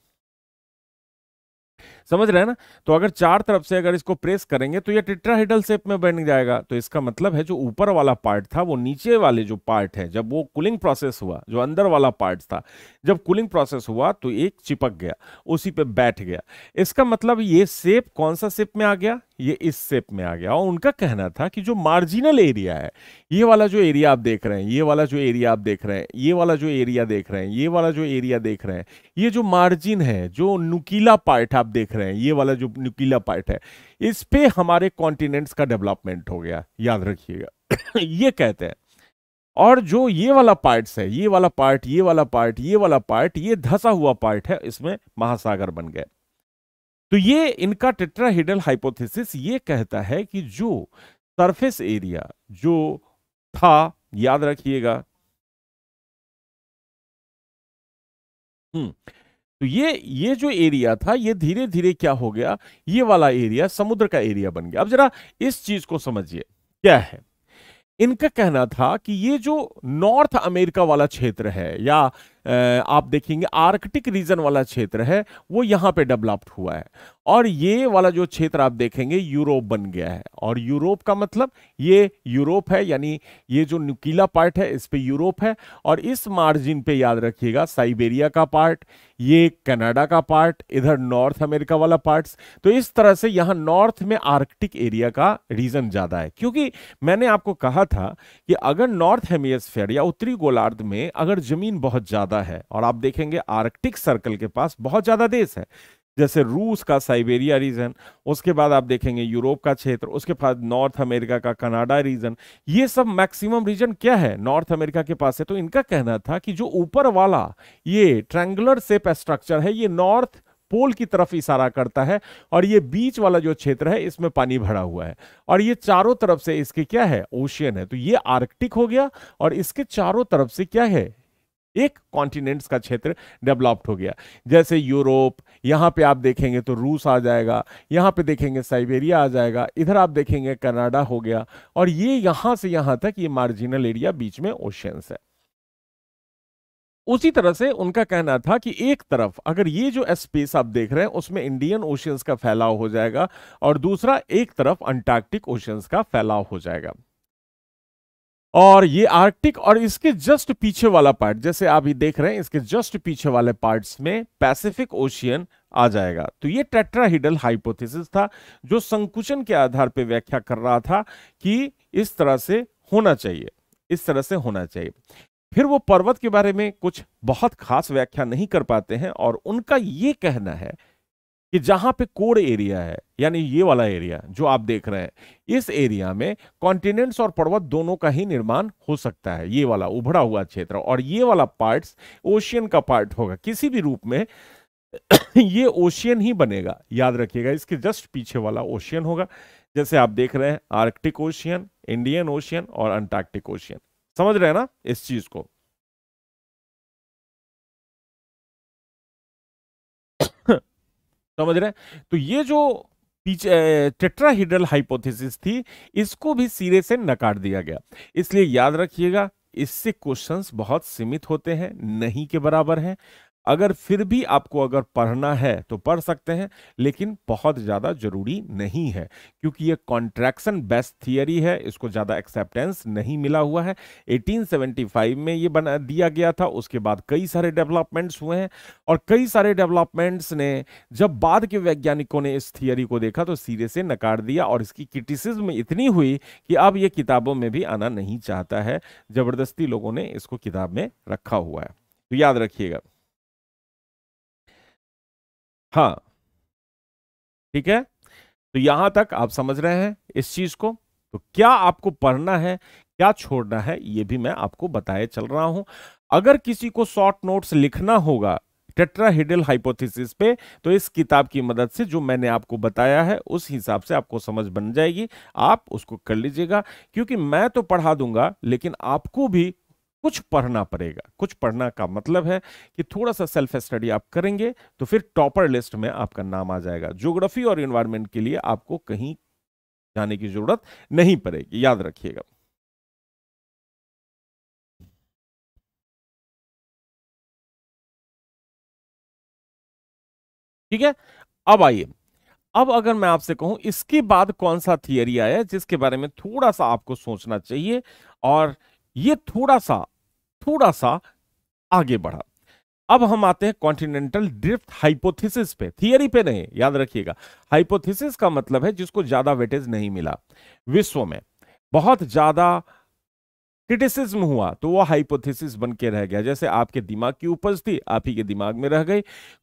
समझ रहे हैं ना तो अगर चार तरफ से अगर इसको प्रेस करेंगे तो ये टिट्राहेडल सेप में बन जाएगा तो इसका मतलब है जो ऊपर वाला पार्ट था वो नीचे वाले जो पार्ट है जब वो कूलिंग प्रोसेस हुआ जो अंदर वाला पार्ट था जब कूलिंग प्रोसेस हुआ तो एक चिपक गया उसी पे बैठ गया इसका मतलब ये सेप कौन सा सेप में आ गया ये इस सेप में आ गया और उनका कहना था कि जो मार्जिनल एरिया है ये वाला जो एरिया आप देख रहे हैं ये वाला जो एरिया आप देख रहे हैं ये वाला जो एरिया देख रहे हैं ये वाला जो एरिया देख रहे हैं ये जो मार्जिन है जो नुकीला पार्ट आप देख रहे रहे हैं ये वाला जो न्यूक्लिया पार्ट है इस पे हमारे कॉन्टिनेंट्स का डेवलपमेंट हो गया याद रखिएगा ये कहते हैं और जो ये वाला पार्ट्स है ये वाला पार्ट ये वाला पार्ट ये वाला पार्ट ये धसा हुआ पार्ट है इसमें महासागर बन गए तो ये इनका टेट्राहिडल हाइपोथेसिस ये कहता है कि जो सरफेस एरिया जो था याद रखिएगा हम्म तो ये ये जो एरिया था ये धीरे धीरे क्या हो गया ये वाला एरिया समुद्र का एरिया बन गया अब जरा इस चीज को समझिए क्या है इनका कहना था कि ये जो नॉर्थ अमेरिका वाला क्षेत्र है या आप देखेंगे आर्कटिक रीजन वाला क्षेत्र है वो यहाँ पे डेवलप्ड हुआ है और ये वाला जो क्षेत्र आप देखेंगे यूरोप बन गया है और यूरोप का मतलब ये यूरोप है यानी ये जो नुकीला पार्ट है इस पे यूरोप है और इस मार्जिन पे याद रखिएगा साइबेरिया का पार्ट ये कनाडा का पार्ट इधर नॉर्थ अमेरिका वाला पार्ट्स तो इस तरह से यहाँ नॉर्थ में आर्कटिक एरिया का रीजन ज़्यादा है क्योंकि मैंने आपको कहा था कि अगर नॉर्थ हेमियसफेयर या उत्तरी गोलार्ध में अगर जमीन बहुत ज़्यादा ज्यादा है और आप देखेंगे आर्कटिक सर्कल के पास बहुत ज्यादा देश है जैसे रूस का साइबेरिया रीजन उसके बाद आप देखेंगे यूरोप का क्षेत्र उसके बाद नॉर्थ अमेरिका का कनाडा रीजन ये सब मैक्सिमम रीजन क्या है नॉर्थ अमेरिका के पास है तो इनका कहना था कि जो ऊपर वाला ये ट्रैंगुलर सेप स्ट्रक्चर है ये नॉर्थ पोल की तरफ इशारा करता है और ये बीच वाला जो क्षेत्र है इसमें पानी भरा हुआ है और ये चारों तरफ से इसके क्या है ओशियन है तो ये आर्कटिक हो गया और इसके चारों तरफ से क्या है एक कॉन्टिनेंट्स का क्षेत्र डेवलप्ड हो गया जैसे यूरोप यहाँ पे आप देखेंगे तो रूस आ जाएगा यहाँ पे देखेंगे साइबेरिया आ जाएगा इधर आप देखेंगे कनाडा हो गया और ये यहाँ से यहाँ तक ये मार्जिनल एरिया बीच में ओशियंस है उसी तरह से उनका कहना था कि एक तरफ अगर ये जो स्पेस आप देख रहे हैं उसमें इंडियन ओशियंस का फैलाव हो जाएगा और दूसरा एक तरफ अंटार्कटिक ओशियंस का फैलाव हो जाएगा और ये आर्कटिक और इसके जस्ट पीछे वाला पार्ट जैसे आप ये देख रहे हैं इसके जस्ट पीछे वाले पार्ट्स में पैसिफिक ओशियन आ जाएगा तो ये टेट्राहीडल हाइपोथेसिस था जो संकुचन के आधार पर व्याख्या कर रहा था कि इस तरह से होना चाहिए इस तरह से होना चाहिए फिर वो पर्वत के बारे में कुछ बहुत खास व्याख्या नहीं कर पाते हैं और उनका ये कहना है कि जहां पे कोर एरिया है यानी ये वाला एरिया जो आप देख रहे हैं इस एरिया में कॉन्टिनेंट्स और पर्वत दोनों का ही निर्माण हो सकता है ये वाला उभरा हुआ क्षेत्र और ये वाला पार्ट्स ओशियन का पार्ट होगा किसी भी रूप में ये ओशियन ही बनेगा याद रखिएगा इसके जस्ट पीछे वाला ओशियन होगा जैसे आप देख रहे हैं आर्कटिक ओशियन इंडियन ओशियन और अंटार्कटिक ओशियन समझ रहे हैं ना इस चीज को समझ रहे हैं तो ये जो टेट्राहीड्रल हाइपोथेसिस थी इसको भी सिरे से नकार दिया गया इसलिए याद रखिएगा इससे क्वेश्चंस बहुत सीमित होते हैं नहीं के बराबर हैं अगर फिर भी आपको अगर पढ़ना है तो पढ़ सकते हैं लेकिन बहुत ज़्यादा ज़रूरी नहीं है क्योंकि ये कॉन्ट्रैक्शन बेस्ट थियरी है इसको ज़्यादा एक्सेप्टेंस नहीं मिला हुआ है 1875 में ये बना दिया गया था उसके बाद कई सारे डेवलपमेंट्स हुए हैं और कई सारे डेवलपमेंट्स ने जब बाद के वैज्ञानिकों ने इस थियरी को देखा तो सीरे से नकार दिया और इसकी क्रिटिसिज्म इतनी हुई कि अब ये किताबों में भी आना नहीं चाहता है ज़बरदस्ती लोगों ने इसको किताब में रखा हुआ है तो याद रखिएगा हाँ ठीक है तो यहां तक आप समझ रहे हैं इस चीज को तो क्या आपको पढ़ना है क्या छोड़ना है यह भी मैं आपको बताए चल रहा हूं अगर किसी को शॉर्ट नोट्स लिखना होगा हिडल हाइपोथेसिस पे तो इस किताब की मदद से जो मैंने आपको बताया है उस हिसाब से आपको समझ बन जाएगी आप उसको कर लीजिएगा क्योंकि मैं तो पढ़ा दूंगा लेकिन आपको भी कुछ पढ़ना पड़ेगा कुछ पढ़ना का मतलब है कि थोड़ा सा सेल्फ स्टडी आप करेंगे तो फिर टॉपर लिस्ट में आपका नाम आ जाएगा ज्योग्राफी और इन्वायरमेंट के लिए आपको कहीं जाने की जरूरत नहीं पड़ेगी याद रखिएगा ठीक है अब आइए अब अगर मैं आपसे कहूं इसके बाद कौन सा थियरी आया जिसके बारे में थोड़ा सा आपको सोचना चाहिए और ये थोड़ा सा थोड़ा सा आगे बढ़ा अब हम आते हैं कॉन्टिनेंटल ड्रिफ्ट हाइपोथेसिस पे थियरी पे नहीं याद रखिएगा हाइपोथेसिस का मतलब है जिसको ज्यादा वेटेज नहीं मिला विश्व में बहुत ज्यादा क्रिटिसिज्म हुआ तो वो हाइपोथेसिस बन के रह गया जैसे आपके दिमाग की उपज थी आप ही के दिमाग में रह गई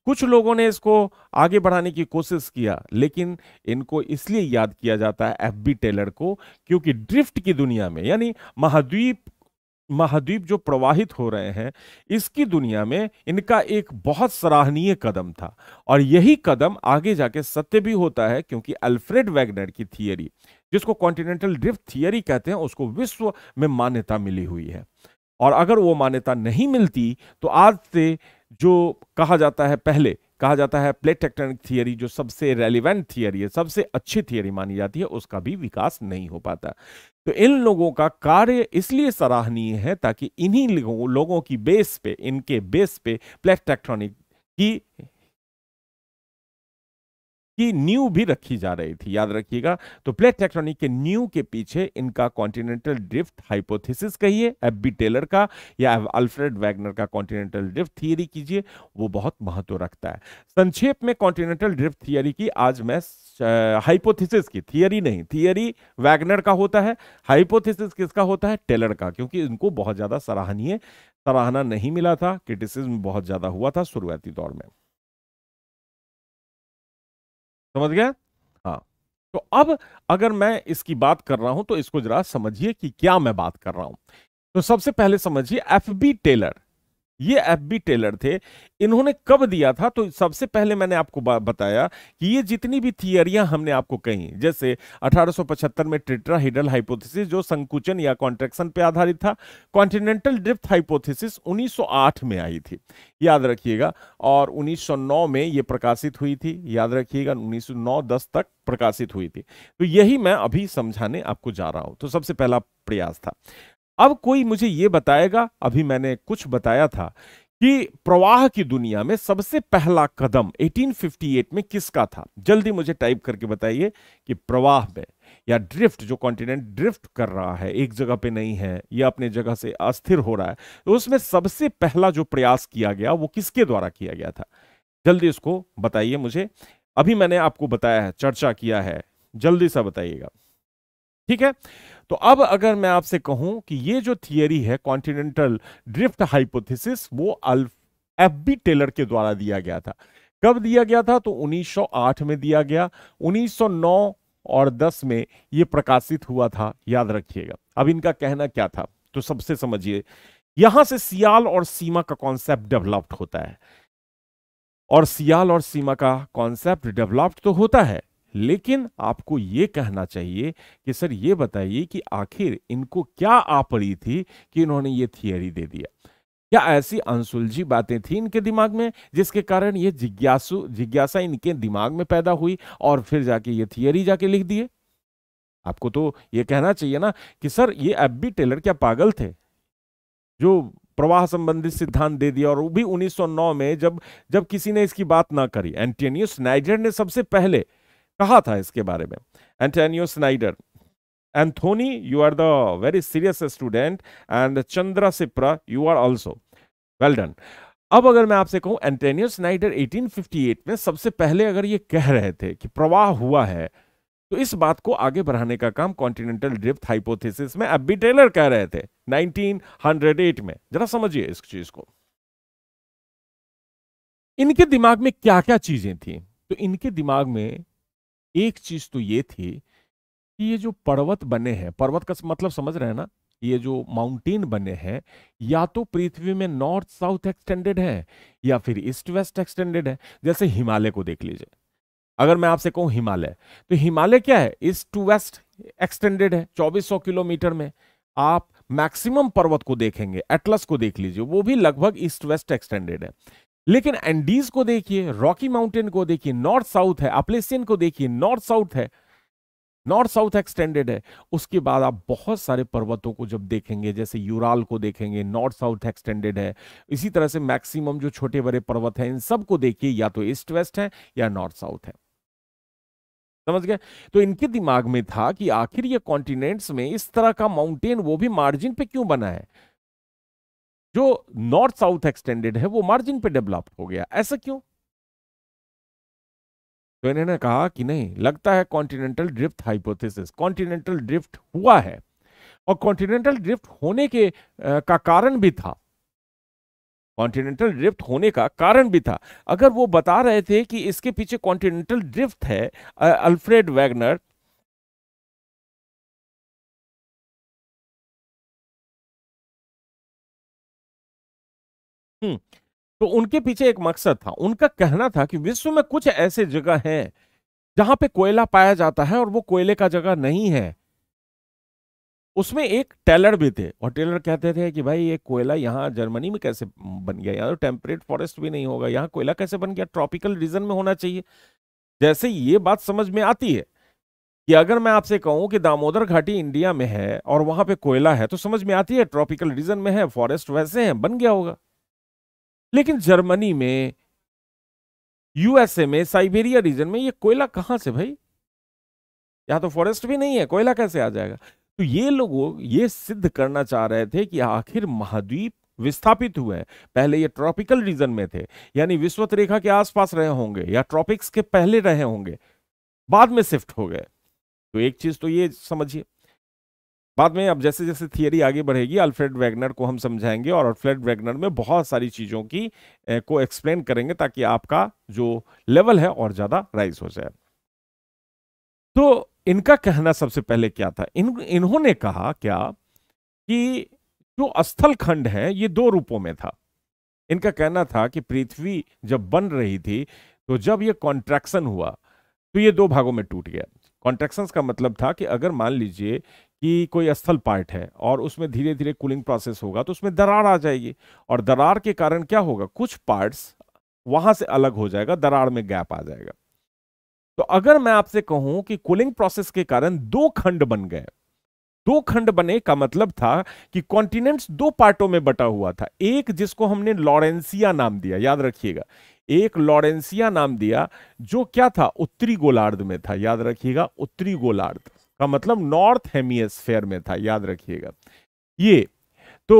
कुछ लोगों ने इसको आगे बढ़ाने की कोशिश किया लेकिन इनको इसलिए याद किया जाता है एफ बी टेलर को क्योंकि ड्रिफ्ट की दुनिया में यानी महाद्वीप महाद्वीप जो प्रवाहित हो रहे हैं इसकी दुनिया में इनका एक बहुत सराहनीय कदम था और यही कदम आगे जाके सत्य भी होता है क्योंकि अल्फ्रेड वैगनर की थियरी जिसको कॉन्टिनेंटल ड्रिफ्ट थियरी कहते हैं उसको विश्व में मान्यता मिली हुई है और अगर वो मान्यता नहीं मिलती तो आज से जो कहा जाता है पहले कहा जाता है प्लेट टेक्टोनिक थियरी जो सबसे रेलिवेंट थियरी है सबसे अच्छी थियरी मानी जाती है उसका भी विकास नहीं हो पाता तो इन लोगों का कार्य इसलिए सराहनीय है ताकि इन्हीं लोगों की बेस पे इनके बेस पे प्लेट टेक्ट्रॉनिक की की न्यू भी रखी जा रही थी याद रखिएगा तो प्लेट टेक्ट्रॉनिक के न्यू के पीछे इनका कॉन्टिनेंटल ड्रिफ्ट हाइपोथेसिस कहिए एफ बी टेलर का या अल्फ्रेड वैगनर का कॉन्टिनेंटल ड्रिफ्ट थियरी कीजिए वो बहुत महत्व रखता है संक्षेप में कॉन्टिनेंटल ड्रिफ्ट थियरी की आज मैं हाइपोथेसिस की थियरी नहीं थियरी वैगनर का होता है हाइपोथेसिस किसका होता है टेलर का क्योंकि इनको बहुत ज़्यादा सराहनीय सराहना नहीं मिला था क्रिटिसिज्म बहुत ज़्यादा हुआ था शुरुआती दौर में समझ गया हाँ तो अब अगर मैं इसकी बात कर रहा हूं तो इसको जरा समझिए कि क्या मैं बात कर रहा हूं तो सबसे पहले समझिए एफ बी टेलर ये एफ बी टेलर थे इन्होंने कब दिया था तो सबसे पहले मैंने आपको बताया कि ये जितनी भी थियरियां हमने आपको कही जैसे 1875 में टेट्राहीड्रल हाइपोथेसिस जो संकुचन या कॉन्ट्रेक्शन पे आधारित था कॉन्टिनेंटल ड्रिफ्ट हाइपोथेसिस 1908 में आई थी याद रखिएगा और 1909 में ये प्रकाशित हुई थी याद रखिएगा 1909-10 तक प्रकाशित हुई थी तो यही मैं अभी समझाने आपको जा रहा हूं तो सबसे पहला प्रयास था अब कोई मुझे ये बताएगा अभी मैंने कुछ बताया था कि प्रवाह की दुनिया में सबसे पहला कदम 1858 में किसका था जल्दी मुझे टाइप करके बताइए कि प्रवाह में या ड्रिफ्ट जो कॉन्टिनेंट ड्रिफ्ट कर रहा है एक जगह पे नहीं है या अपने जगह से अस्थिर हो रहा है तो उसमें सबसे पहला जो प्रयास किया गया वो किसके द्वारा किया गया था जल्दी उसको बताइए मुझे अभी मैंने आपको बताया है चर्चा किया है जल्दी सा बताइएगा ठीक है तो अब अगर मैं आपसे कहूं कि ये जो थियरी है कॉन्टिनेंटल ड्रिफ्ट हाइपोथेसिस वो अल्फ एफ बी टेलर के द्वारा दिया गया था कब दिया गया था तो 1908 में दिया गया 1909 और 10 में ये प्रकाशित हुआ था याद रखिएगा अब इनका कहना क्या था तो सबसे समझिए यहां से सियाल और सीमा का कॉन्सेप्ट डेवलप्ड होता है और सियाल और सीमा का कॉन्सेप्ट डेवलप्ड तो होता है लेकिन आपको ये कहना चाहिए कि सर ये बताइए कि आखिर इनको क्या आ पड़ी थी कि इन्होंने ये थियरी दे दिया क्या ऐसी अनसुलझी बातें थी इनके दिमाग में जिसके कारण ये जिज्ञासु जिज्ञासा इनके दिमाग में पैदा हुई और फिर जाके ये थियरी जाके लिख दिए आपको तो ये कहना चाहिए ना कि सर ये एब टेलर क्या पागल थे जो प्रवाह संबंधित सिद्धांत दे दिया और वो भी 1909 में जब जब किसी ने इसकी बात ना करी एंटेनियो नाइजर ने सबसे पहले कहा था इसके बारे में Antonio Snider Anthony you are the very serious student and Chandra Shipra you are also well done अब अगर मैं आपसे कहूं एंटेनियो स्नाइडर 1858 में सबसे पहले अगर ये कह रहे थे कि प्रवाह हुआ है तो इस बात को आगे बढ़ाने का काम कॉन्टिनेंटल ड्रिफ्ट हाइपोथेसिस में एबी टेलर कह रहे थे 1908 में जरा समझिए इस चीज को इनके दिमाग में क्या क्या चीजें थी तो इनके दिमाग में एक चीज तो ये थी कि ये जो पर्वत बने हैं पर्वत का मतलब समझ रहे हैं ना ये जो माउंटेन बने हैं या तो पृथ्वी में नॉर्थ साउथ एक्सटेंडेड है या फिर ईस्ट वेस्ट एक्सटेंडेड है जैसे हिमालय को देख लीजिए अगर मैं आपसे कहूं हिमालय तो हिमालय क्या है ईस्ट टू वेस्ट एक्सटेंडेड है 2400 किलोमीटर में आप मैक्सिमम पर्वत को देखेंगे एटलस को देख लीजिए वो भी लगभग ईस्ट वेस्ट एक्सटेंडेड है लेकिन एंडीज को देखिए रॉकी माउंटेन को देखिए नॉर्थ साउथ है अपलेसियन को देखिए नॉर्थ साउथ है नॉर्थ साउथ एक्सटेंडेड है उसके बाद आप बहुत सारे पर्वतों को जब देखेंगे जैसे यूराल को देखेंगे नॉर्थ साउथ एक्सटेंडेड है इसी तरह से मैक्सिमम जो छोटे बड़े पर्वत हैं इन सब को देखिए या तो ईस्ट वेस्ट है या नॉर्थ साउथ है समझ गए तो इनके दिमाग में था कि आखिर ये कॉन्टिनेंट्स में इस तरह का माउंटेन वो भी मार्जिन पे क्यों बना है जो नॉर्थ साउथ एक्सटेंडेड है वो मार्जिन पे डेवलप हो गया ऐसा क्यों तो इन्होंने कहा कि नहीं लगता है continental drift hypothesis continental drift हुआ है और कॉन्टिनेंटल ड्रिफ्ट होने के आ, का कारण भी था कॉन्टिनेंटल ड्रिफ्ट होने का कारण भी था अगर वो बता रहे थे कि इसके पीछे कॉन्टिनेंटल ड्रिफ्ट है अल्फ्रेड वैगनर हम्म, तो उनके पीछे एक मकसद था उनका कहना था कि विश्व में कुछ ऐसे जगह हैं जहां पे कोयला पाया जाता है और वो कोयले का जगह नहीं है उसमें एक टेलर भी थे और टेलर कहते थे कि भाई ये कोयला यहाँ जर्मनी में कैसे बन गया यहाँ तो टेम्परेट फॉरेस्ट भी नहीं होगा यहाँ कोयला कैसे बन गया ट्रॉपिकल रीजन में होना चाहिए जैसे ये बात समझ में आती है कि अगर मैं आपसे कहूं कि दामोदर घाटी इंडिया में है और वहां पे कोयला है तो समझ में आती है ट्रॉपिकल रीजन में है फॉरेस्ट वैसे हैं बन गया होगा लेकिन जर्मनी में यूएसए में साइबेरिया रीजन में ये कोयला कहां से भाई यहां तो फॉरेस्ट भी नहीं है कोयला कैसे आ जाएगा तो ये लोग ये सिद्ध करना चाह रहे थे कि आखिर महाद्वीप विस्थापित हुए हैं पहले ये ट्रॉपिकल रीजन में थे यानी विश्वत रेखा के आसपास रहे होंगे या ट्रॉपिक्स के पहले रहे होंगे बाद में शिफ्ट हो गए तो एक चीज तो ये समझिए बाद में अब जैसे जैसे थियरी आगे बढ़ेगी अल्फ्रेड वैगनर को हम समझाएंगे और अल्फ्रेड वैगनर में बहुत सारी चीज़ों की को एक्सप्लेन करेंगे ताकि आपका जो लेवल है और ज़्यादा राइज हो जाए तो इनका कहना सबसे पहले क्या था इन इन्होंने कहा क्या कि जो स्थल खंड है ये दो रूपों में था इनका कहना था कि पृथ्वी जब बन रही थी तो जब ये कॉन्ट्रैक्शन हुआ तो ये दो भागों में टूट गया कॉन्ट्रैक्शन का मतलब था कि अगर मान लीजिए कि कोई स्थल पार्ट है और उसमें धीरे धीरे कूलिंग प्रोसेस होगा तो उसमें दरार आ जाएगी और दरार के कारण क्या होगा कुछ पार्ट्स वहां से अलग हो जाएगा दरार में गैप आ जाएगा तो अगर मैं आपसे कहूं कि कूलिंग प्रोसेस के कारण दो खंड बन गए दो खंड बने का मतलब था कि कॉन्टिनेंट्स दो पार्टों में बटा हुआ था एक जिसको हमने लॉरेंसिया नाम दिया याद रखिएगा एक लॉरेंसिया नाम दिया जो क्या था उत्तरी गोलार्ध में था याद रखिएगा उत्तरी गोलार्ध का मतलब नॉर्थ हेमियस्फेयर में था याद रखिएगा ये तो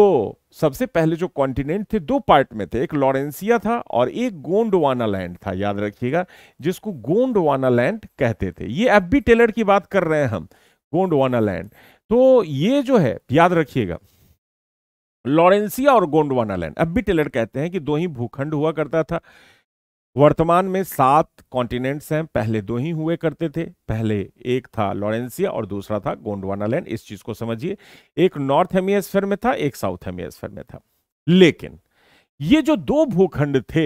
सबसे पहले जो कॉन्टिनेंट थे दो पार्ट में थे एक लॉरेंसिया था और एक गोंडवाना लैंड था याद रखिएगा जिसको गोंडवाना लैंड कहते थे ये एफ बी टेलर की बात कर रहे हैं हम गोंडवाना लैंड तो ये जो है याद रखिएगा लॉरेंसिया और Gondwana land F B Taylor कहते हैं कि दो ही भूखंड हुआ करता था वर्तमान में सात कॉन्टिनेंट्स हैं पहले दो ही हुए करते थे पहले एक था लॉरेंसिया और दूसरा था गोंडवाना लैंड इस चीज को समझिए एक नॉर्थ हेमियस्फेयर में था एक साउथ हेमियस्फेयर में था लेकिन ये जो दो भूखंड थे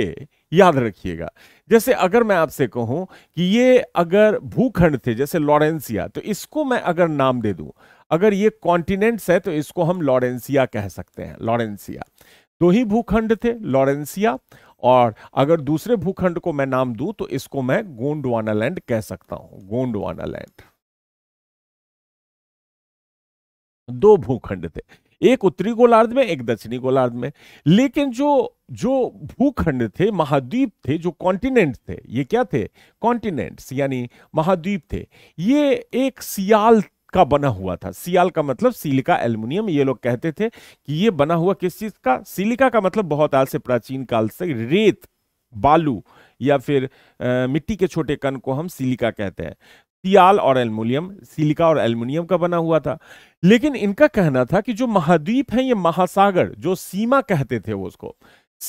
याद रखिएगा जैसे अगर मैं आपसे कहूं कि ये अगर भूखंड थे जैसे लॉरेंसिया तो इसको मैं अगर नाम दे दूं अगर ये कॉन्टिनेंट्स है तो इसको हम लॉरेंसिया कह सकते हैं लॉरेंसिया दो ही भूखंड थे लॉरेंसिया और अगर दूसरे भूखंड को मैं नाम दूं तो इसको मैं गोंडवाना लैंड कह सकता हूं गोंडवाना लैंड दो भूखंड थे एक उत्तरी गोलार्ध में एक दक्षिणी गोलार्ध में लेकिन जो जो भूखंड थे महाद्वीप थे जो कॉन्टिनेंट थे ये क्या थे कॉन्टिनेंट्स यानी महाद्वीप थे ये एक सियाल का बना हुआ था सियाल का मतलब सिलिका एल्युमिनियम ये लोग कहते थे कि ये बना हुआ किस चीज का सिलिका का मतलब बहुत आज से प्राचीन काल से रेत बालू या फिर आ, मिट्टी के छोटे कण को हम सिलिका कहते हैं सियाल और एल्युमिनियम सिलिका और एल्युमिनियम का बना हुआ था लेकिन इनका कहना था कि जो महाद्वीप है ये महासागर जो सीमा कहते थे वो उसको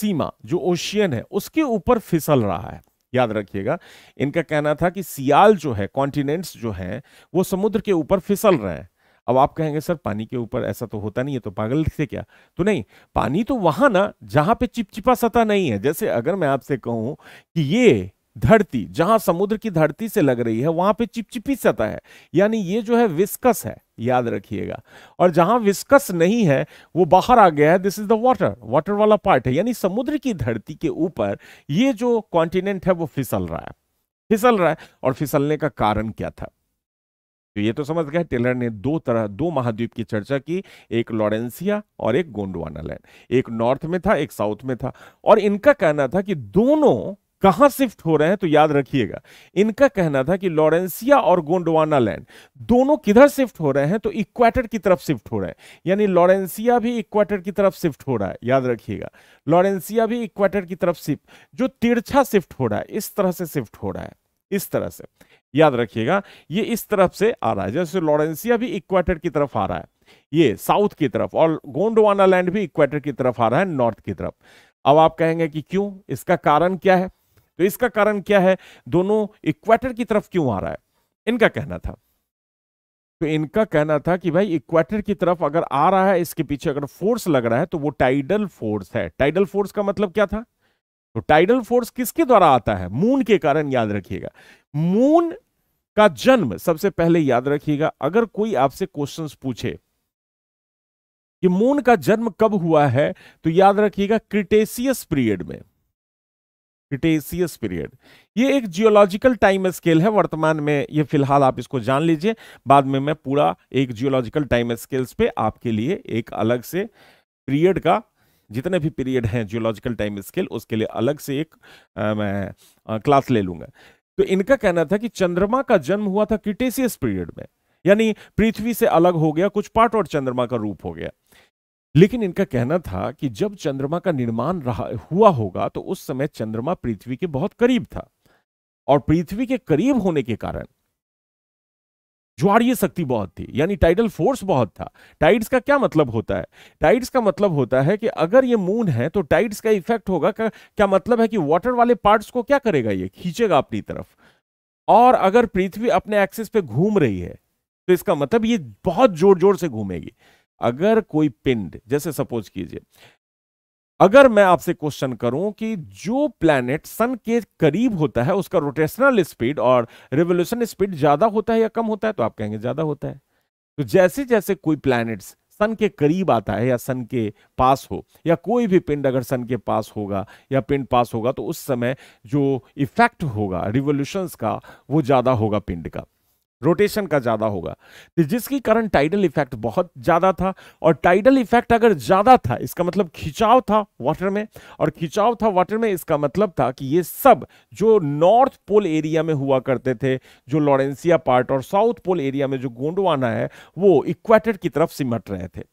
सीमा जो ओशियन है उसके ऊपर फिसल रहा है याद रखिएगा इनका कहना था कि सियाल जो है कॉन्टिनेंट्स जो हैं वो समुद्र के ऊपर फिसल रहे हैं अब आप कहेंगे सर पानी के ऊपर ऐसा तो होता नहीं है तो पागल से क्या तो नहीं पानी तो वहां ना जहां पे चिपचिपा सतह नहीं है जैसे अगर मैं आपसे कहूं कि ये धरती जहां समुद्र की धरती से लग रही है वहां पे चिपचिपी सतह है यानी ये जो है विस्कस है याद रखिएगा और जहां विस्कस नहीं है वो बाहर आ गया है this is the water water वाला पार्ट है यानी समुद्र की धरती के ऊपर ये जो कॉन्टिनेंट है वो फिसल रहा है फिसल रहा है और फिसलने का कारण क्या था तो ये तो समझ गया टेलर ने दो तरह दो महाद्वीप की चर्चा की एक लॉरेंसिया और एक गोंडवाना लैंड एक नॉर्थ में था एक साउथ में था और इनका कहना था कि दोनों कहां शिफ्ट हो रहे हैं तो याद रखिएगा इनका कहना था कि लॉरेंसिया और गोंडवाना लैंड दोनों किधर शिफ्ट हो रहे हैं तो इक्वेटर की तरफ शिफ्ट हो रहे हैं यानी लॉरेंसिया भी इक्वेटर की तरफ शिफ्ट हो रहा है याद रखिएगा लॉरेंसिया भी इक्वेटर की तरफ शिफ्ट जो तिरछा शिफ्ट हो रहा है इस तरह से शिफ्ट हो रहा है इस तरह से याद रखिएगा ये इस तरफ से आ रहा है जैसे लॉरेंसिया भी इक्वेटर की तरफ आ रहा है ये साउथ की तरफ और गोंडवाना लैंड भी इक्वेटर की तरफ आ रहा है नॉर्थ की तरफ अब आप कहेंगे कि क्यों इसका कारण क्या है तो इसका कारण क्या है दोनों इक्वेटर की तरफ क्यों आ रहा है इनका कहना था तो इनका कहना था कि भाई इक्वेटर की तरफ अगर आ रहा है इसके पीछे अगर फोर्स लग रहा है तो वो टाइडल फोर्स है टाइडल फोर्स का मतलब क्या था तो टाइडल फोर्स किसके द्वारा आता है मून के कारण याद रखिएगा मून का जन्म सबसे पहले याद रखिएगा अगर कोई आपसे क्वेश्चन पूछे कि मून का जन्म कब हुआ है तो याद रखिएगा क्रिटेशियस पीरियड में क्रिटेसियस पीरियड ये एक जियोलॉजिकल टाइम स्केल है वर्तमान में ये फिलहाल आप इसको जान लीजिए बाद में मैं पूरा एक जियोलॉजिकल टाइम स्केल्स पे आपके लिए एक अलग से पीरियड का जितने भी पीरियड हैं जियोलॉजिकल टाइम स्केल उसके लिए अलग से एक आ, मैं आ, क्लास ले लूंगा तो इनका कहना था कि चंद्रमा का जन्म हुआ था क्रिटेशियस पीरियड में यानी पृथ्वी से अलग हो गया कुछ पार्ट और चंद्रमा का रूप हो गया लेकिन इनका कहना था कि जब चंद्रमा का निर्माण रहा हुआ होगा तो उस समय चंद्रमा पृथ्वी के बहुत करीब था और पृथ्वी के करीब होने के कारण ज्वारीय शक्ति बहुत थी यानी टाइडल फोर्स बहुत था टाइड्स का क्या मतलब होता है टाइड्स का मतलब होता है कि अगर ये मून है तो टाइड्स का इफेक्ट होगा क्या मतलब है कि वाटर वाले पार्ट्स को क्या करेगा ये खींचेगा अपनी तरफ और अगर पृथ्वी अपने एक्सिस पे घूम रही है तो इसका मतलब ये बहुत जोर जोर से घूमेगी अगर कोई पिंड जैसे सपोज कीजिए अगर मैं आपसे क्वेश्चन करूं कि जो प्लैनेट सन के करीब होता है उसका रोटेशनल स्पीड और रिवोल्यूशन स्पीड ज्यादा होता है या कम होता है तो आप कहेंगे ज्यादा होता है तो जैसे जैसे कोई प्लैनेट सन के करीब आता है या सन के पास हो या कोई भी पिंड अगर सन के पास होगा या पिंड पास होगा तो उस समय जो इफेक्ट होगा रिवोल्यूशन का वो ज्यादा होगा पिंड का रोटेशन का ज्यादा होगा तो जिसकी कारण टाइडल इफेक्ट बहुत ज्यादा था और टाइडल इफेक्ट अगर ज्यादा था इसका मतलब खिंचाव था वाटर में और खिंचाव था वाटर में इसका मतलब था कि ये सब जो नॉर्थ पोल एरिया में हुआ करते थे जो लॉरेंसिया पार्ट और साउथ पोल एरिया में जो गोंडवाना है वो इक्वेटर की तरफ सिमट रहे थे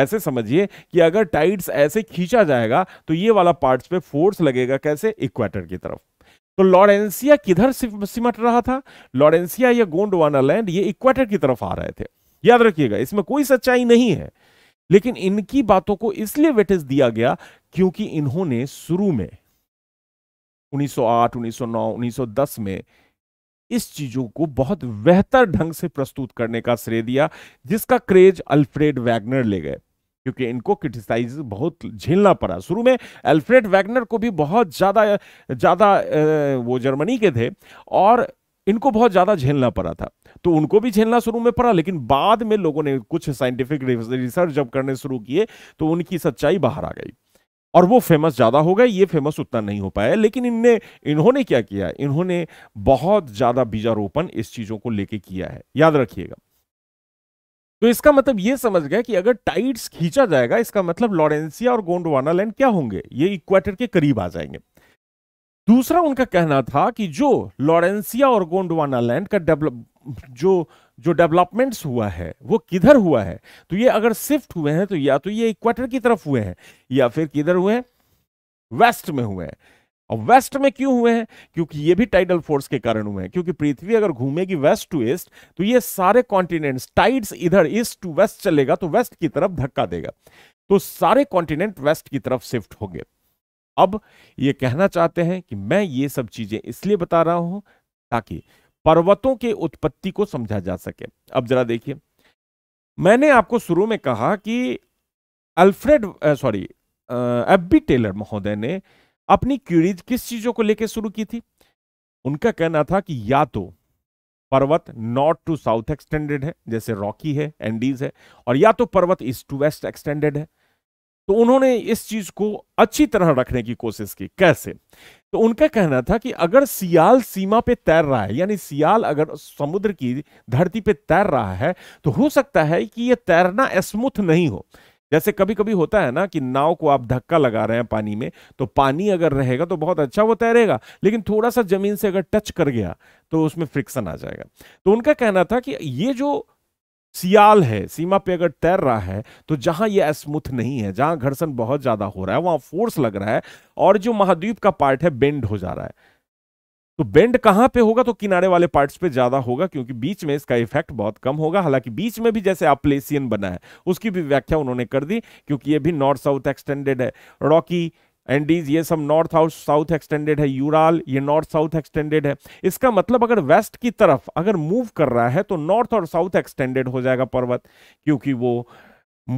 ऐसे समझिए कि अगर टाइड्स ऐसे खींचा जाएगा तो ये वाला पार्ट्स पे फोर्स लगेगा कैसे इक्वेटर की तरफ तो लॉरेंसिया किधर सिमट रहा था लॉरेंसिया या गोंडवाना लैंड ये इक्वेटर की तरफ आ रहे थे याद रखिएगा इसमें कोई सच्चाई नहीं है लेकिन इनकी बातों को इसलिए वेटेज दिया गया क्योंकि इन्होंने शुरू में 1908, 1909, 1910 में इस चीजों को बहुत बेहतर ढंग से प्रस्तुत करने का श्रेय दिया जिसका क्रेज अल्फ्रेड वैगनर ले गए क्योंकि इनको क्रिटिसाइज बहुत झेलना पड़ा शुरू में एल्फ्रेड वैगनर को भी बहुत ज़्यादा ज़्यादा वो जर्मनी के थे और इनको बहुत ज़्यादा झेलना पड़ा था तो उनको भी झेलना शुरू में पड़ा लेकिन बाद में लोगों ने कुछ साइंटिफिक रिसर्च जब करने शुरू किए तो उनकी सच्चाई बाहर आ गई और वो फेमस ज़्यादा हो गए ये फेमस उतना नहीं हो पाया लेकिन इनने इन्होंने क्या किया इन्होंने बहुत ज़्यादा बीजारोपण इस चीज़ों को लेके किया है याद रखिएगा तो इसका मतलब ये समझ गया कि अगर टाइड्स खींचा जाएगा इसका मतलब लॉरेंसिया और गोंडवाना लैंड क्या होंगे ये इक्वेटर के करीब आ जाएंगे दूसरा उनका कहना था कि जो लॉरेंसिया और गोंडवाना लैंड का डेवलप जो जो डेवलपमेंट्स हुआ है वो किधर हुआ है तो ये अगर शिफ्ट हुए हैं तो या तो ये इक्वेटर की तरफ हुए हैं या फिर किधर हुए हैं वेस्ट में हुए हैं और वेस्ट में क्यों हुए हैं क्योंकि ये भी टाइडल फोर्स के कारण हुए हैं क्योंकि पृथ्वी अगर घूमेगी वेस्ट टू ईस्ट तो ये सारे कॉन्टिनेंट टाइड्स इधर ईस्ट टू वेस्ट चलेगा तो वेस्ट की तरफ धक्का देगा तो सारे कॉन्टिनेंट वेस्ट की तरफ शिफ्ट होंगे अब ये कहना चाहते हैं कि मैं ये सब चीजें इसलिए बता रहा हूं ताकि पर्वतों के उत्पत्ति को समझा जा सके अब जरा देखिए मैंने आपको शुरू में कहा कि अल्फ्रेड सॉरी एब्बी टेलर महोदय ने अपनी क्यूरीज किस चीजों को लेकर शुरू की थी उनका कहना था कि या तो पर्वत नॉर्थ टू साउथ एक्सटेंडेड है जैसे रॉकी है एंडीज है और या तो पर्वत ईस्ट टू वेस्ट एक्सटेंडेड है तो उन्होंने इस चीज को अच्छी तरह रखने की कोशिश की कैसे तो उनका कहना था कि अगर सियाल सीमा पे तैर रहा है यानी सियाल अगर समुद्र की धरती पे तैर रहा है तो हो सकता है कि यह तैरना स्मूथ नहीं हो जैसे कभी कभी होता है ना कि नाव को आप धक्का लगा रहे हैं पानी में तो पानी अगर रहेगा तो बहुत अच्छा वो तैरेगा लेकिन थोड़ा सा जमीन से अगर टच कर गया तो उसमें फ्रिक्शन आ जाएगा तो उनका कहना था कि ये जो सियाल है सीमा पे अगर तैर रहा है तो जहां ये स्मूथ नहीं है जहां घर्षण बहुत ज्यादा हो रहा है वहां फोर्स लग रहा है और जो महाद्वीप का पार्ट है बेंड हो जा रहा है तो बेंड कहां पे होगा तो किनारे वाले पार्ट्स पे ज्यादा होगा क्योंकि बीच में इसका इफेक्ट बहुत कम होगा हालांकि बीच में भी जैसे प्लेसियन बना है उसकी भी व्याख्या उन्होंने कर दी क्योंकि ये भी नॉर्थ साउथ एक्सटेंडेड है रॉकी एंडीज ये सब नॉर्थ हाउस साउथ एक्सटेंडेड है यूराल ये नॉर्थ साउथ एक्सटेंडेड है इसका मतलब अगर वेस्ट की तरफ अगर मूव कर रहा है तो नॉर्थ और साउथ एक्सटेंडेड हो जाएगा पर्वत क्योंकि वो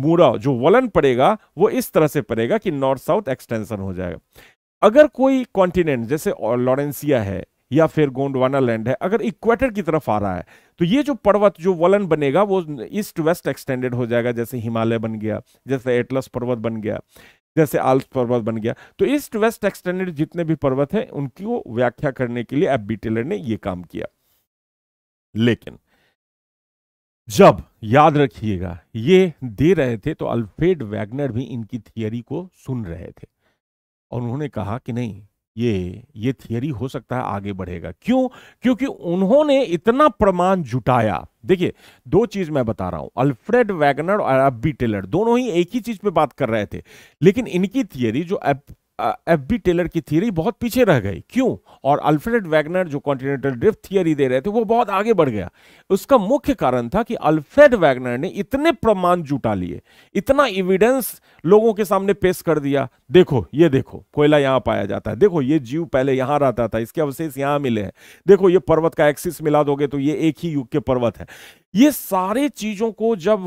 मूरा जो वलन पड़ेगा वो इस तरह से पड़ेगा कि नॉर्थ साउथ एक्सटेंशन हो जाएगा अगर कोई कॉन्टिनेंट जैसे लॉरेंसिया है या फिर गोंडवाना लैंड है अगर इक्वेटर की तरफ आ रहा है तो ये जो पर्वत जो वलन बनेगा वो ईस्ट वेस्ट एक्सटेंडेड हो जाएगा जैसे हिमालय बन गया जैसे एटलस पर्वत बन गया जैसे आल्स पर्वत बन गया तो ईस्ट वेस्ट एक्सटेंडेड जितने भी पर्वत हैं उनकी वो व्याख्या करने के लिए एफ बी टेलर ने ये काम किया लेकिन जब याद रखिएगा ये दे रहे थे तो अल्फ्रेड वैगनर भी इनकी थियरी को सुन रहे थे और उन्होंने कहा कि नहीं ये ये थियरी हो सकता है आगे बढ़ेगा क्यों क्योंकि उन्होंने इतना प्रमाण जुटाया देखिए दो चीज मैं बता रहा हूं अल्फ्रेड वैगनर और अब्बी टेलर दोनों ही एक ही चीज पे बात कर रहे थे लेकिन इनकी थियरी जो एफ बी टेलर की थ्योरी बहुत पीछे रह गई क्यों और अल्फ्रेड वैगनर जो कॉन्टिनेंटल ड्रिफ्ट थियरी दे रहे थे वो बहुत आगे बढ़ गया उसका मुख्य कारण था कि अल्फ्रेड वैगनर ने इतने प्रमाण जुटा लिए इतना एविडेंस लोगों के सामने पेश कर दिया देखो ये देखो कोयला यहाँ पाया जाता है देखो ये जीव पहले यहाँ रहता था इसके अवशेष यहाँ मिले हैं देखो ये पर्वत का एक्सिस मिला दोगे तो ये एक ही युग के पर्वत है ये सारे चीजों को जब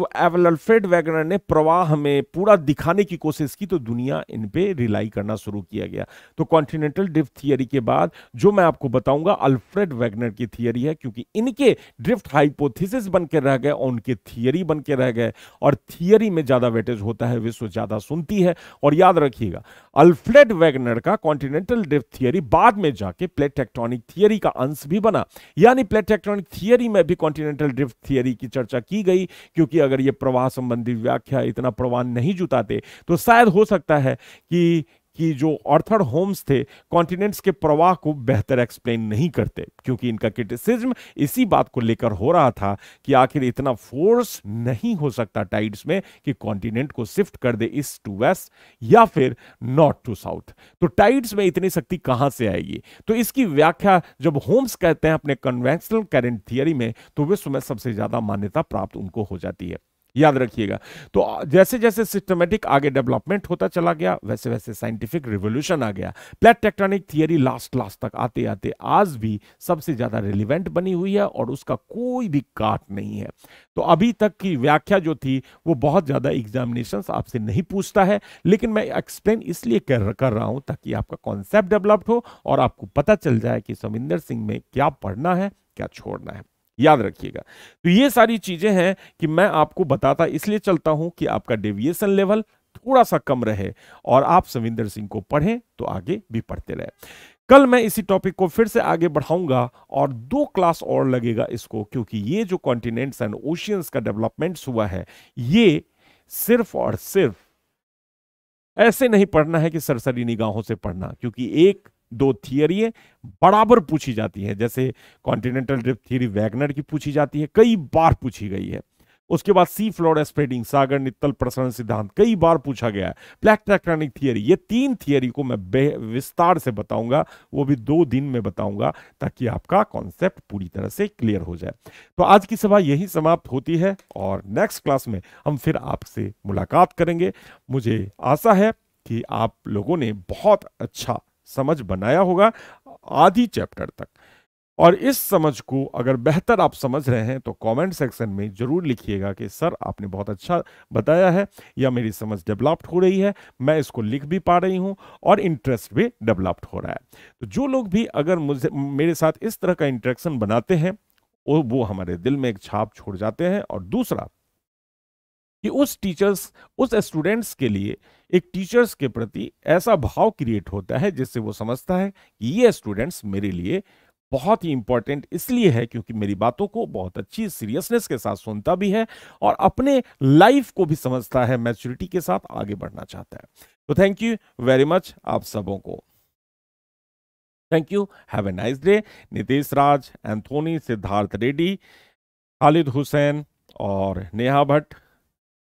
एल्फ्रेड वैगनर ने प्रवाह में पूरा दिखाने की कोशिश की तो दुनिया इन पे रिलाई करना शुरू किया गया तो कॉन्टिनेंटल ड्रिफ्ट थियरी के बाद जो मैं आपको बताऊंगा अल्फ्रेड वैगनर की थियरी है क्योंकि इनके ड्रिफ्ट हाइपोथेसिस बन के रह गए और उनके थियरी बन के रह गए और थियरी में ज्यादा वेटेज होता है विश्व ज्यादा सुनती है और याद रखिएगा अल्फ्रेड वैगनर का कॉन्टिनेंटल ड्रिफ्ट थियरी बाद में जाके प्लेट थियरी का अंश भी बना यानी प्लेटेक्ट्रॉनिक थियरी में भी कॉन्टिनेंटल ड्रिफ्ट थियरी की चर्चा की गई क्योंकि अगर ये प्रवाह संबंधी व्याख्या इतना प्रवाह नहीं जुटाते तो शायद हो सकता है कि कि जो ऑर्थर होम्स थे कॉन्टिनेंट्स के प्रवाह को बेहतर एक्सप्लेन नहीं करते क्योंकि इनका क्रिटिसिज्म इसी बात को लेकर हो रहा था कि आखिर इतना फोर्स नहीं हो सकता टाइड्स में कि कॉन्टिनेंट को शिफ्ट कर दे ईस्ट टू वेस्ट या फिर नॉर्थ टू साउथ तो टाइड्स में इतनी शक्ति कहां से आएगी तो इसकी व्याख्या जब होम्स कहते हैं अपने कन्वेंशनल करेंट थियरी में तो विश्व में सबसे ज्यादा मान्यता प्राप्त उनको हो जाती है याद रखिएगा तो जैसे जैसे सिस्टमेटिक आगे डेवलपमेंट होता चला गया वैसे वैसे साइंटिफिक रिवोल्यूशन आ गया plate tectonic theory last last तक आते आते आज भी सबसे ज्यादा रिलिवेंट बनी हुई है और उसका कोई भी काट नहीं है तो अभी तक की व्याख्या जो थी वो बहुत ज्यादा एग्जामिनेशन आपसे नहीं पूछता है लेकिन मैं एक्सप्लेन इसलिए कर, कर रहा हूं ताकि आपका कॉन्सेप्ट डेवलप्ड हो और आपको पता चल जाए कि समिंदर सिंह में क्या पढ़ना है क्या छोड़ना है याद रखिएगा तो ये सारी चीजें हैं कि मैं आपको बताता इसलिए चलता हूं कि आपका डेविएशन लेवल थोड़ा सा कम रहे और आप सविंदर सिंह को पढ़ें तो आगे भी पढ़ते रहे कल मैं इसी टॉपिक को फिर से आगे बढ़ाऊंगा और दो क्लास और लगेगा इसको क्योंकि ये जो कॉन्टिनेंट्स एंड ओशियंस का डेवलपमेंट्स हुआ है ये सिर्फ और सिर्फ ऐसे नहीं पढ़ना है कि सरसरी निगाहों से पढ़ना क्योंकि एक दो थियरी बराबर पूछी जाती है जैसे कॉन्टिनेंटल ड्रिफ्ट थियरी वैगनर की पूछी जाती है कई बार पूछी गई है उसके बाद सी फ्लोर स्प्रेडिंग सागर नित्तल प्रसरण सिद्धांत कई बार पूछा गया है ब्लैक टेक्ट्रॉनिक थियरी ये तीन थियरी को मैं विस्तार से बताऊंगा वो भी दो दिन में बताऊंगा ताकि आपका कॉन्सेप्ट पूरी तरह से क्लियर हो जाए तो आज की सभा यही समाप्त होती है और नेक्स्ट क्लास में हम फिर आपसे मुलाकात करेंगे मुझे आशा है कि आप लोगों ने बहुत अच्छा समझ बनाया होगा आधी चैप्टर तक और इस समझ को अगर बेहतर आप समझ रहे हैं तो कमेंट सेक्शन में ज़रूर लिखिएगा कि सर आपने बहुत अच्छा बताया है या मेरी समझ डेवलप्ड हो रही है मैं इसको लिख भी पा रही हूं और इंटरेस्ट भी डेवलप्ड हो रहा है तो जो लोग भी अगर मुझे मेरे साथ इस तरह का इंटरेक्शन बनाते हैं वो हमारे दिल में एक छाप छोड़ जाते हैं और दूसरा कि उस टीचर्स उस स्टूडेंट्स के लिए एक टीचर्स के प्रति ऐसा भाव क्रिएट होता है जिससे वो समझता है कि ये स्टूडेंट्स मेरे लिए बहुत ही इंपॉर्टेंट इसलिए है क्योंकि मेरी बातों को बहुत अच्छी सीरियसनेस के साथ सुनता भी है और अपने लाइफ को भी समझता है मैच्योरिटी के साथ आगे बढ़ना चाहता है तो थैंक यू वेरी मच आप सबों को thank you have a nice day Nitesh Raj Anthony Siddharth Reddy Khalid Hussain और नेहा भट्ट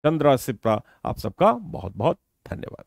चंद्रा सिप्रा आप सबका बहुत बहुत धन्यवाद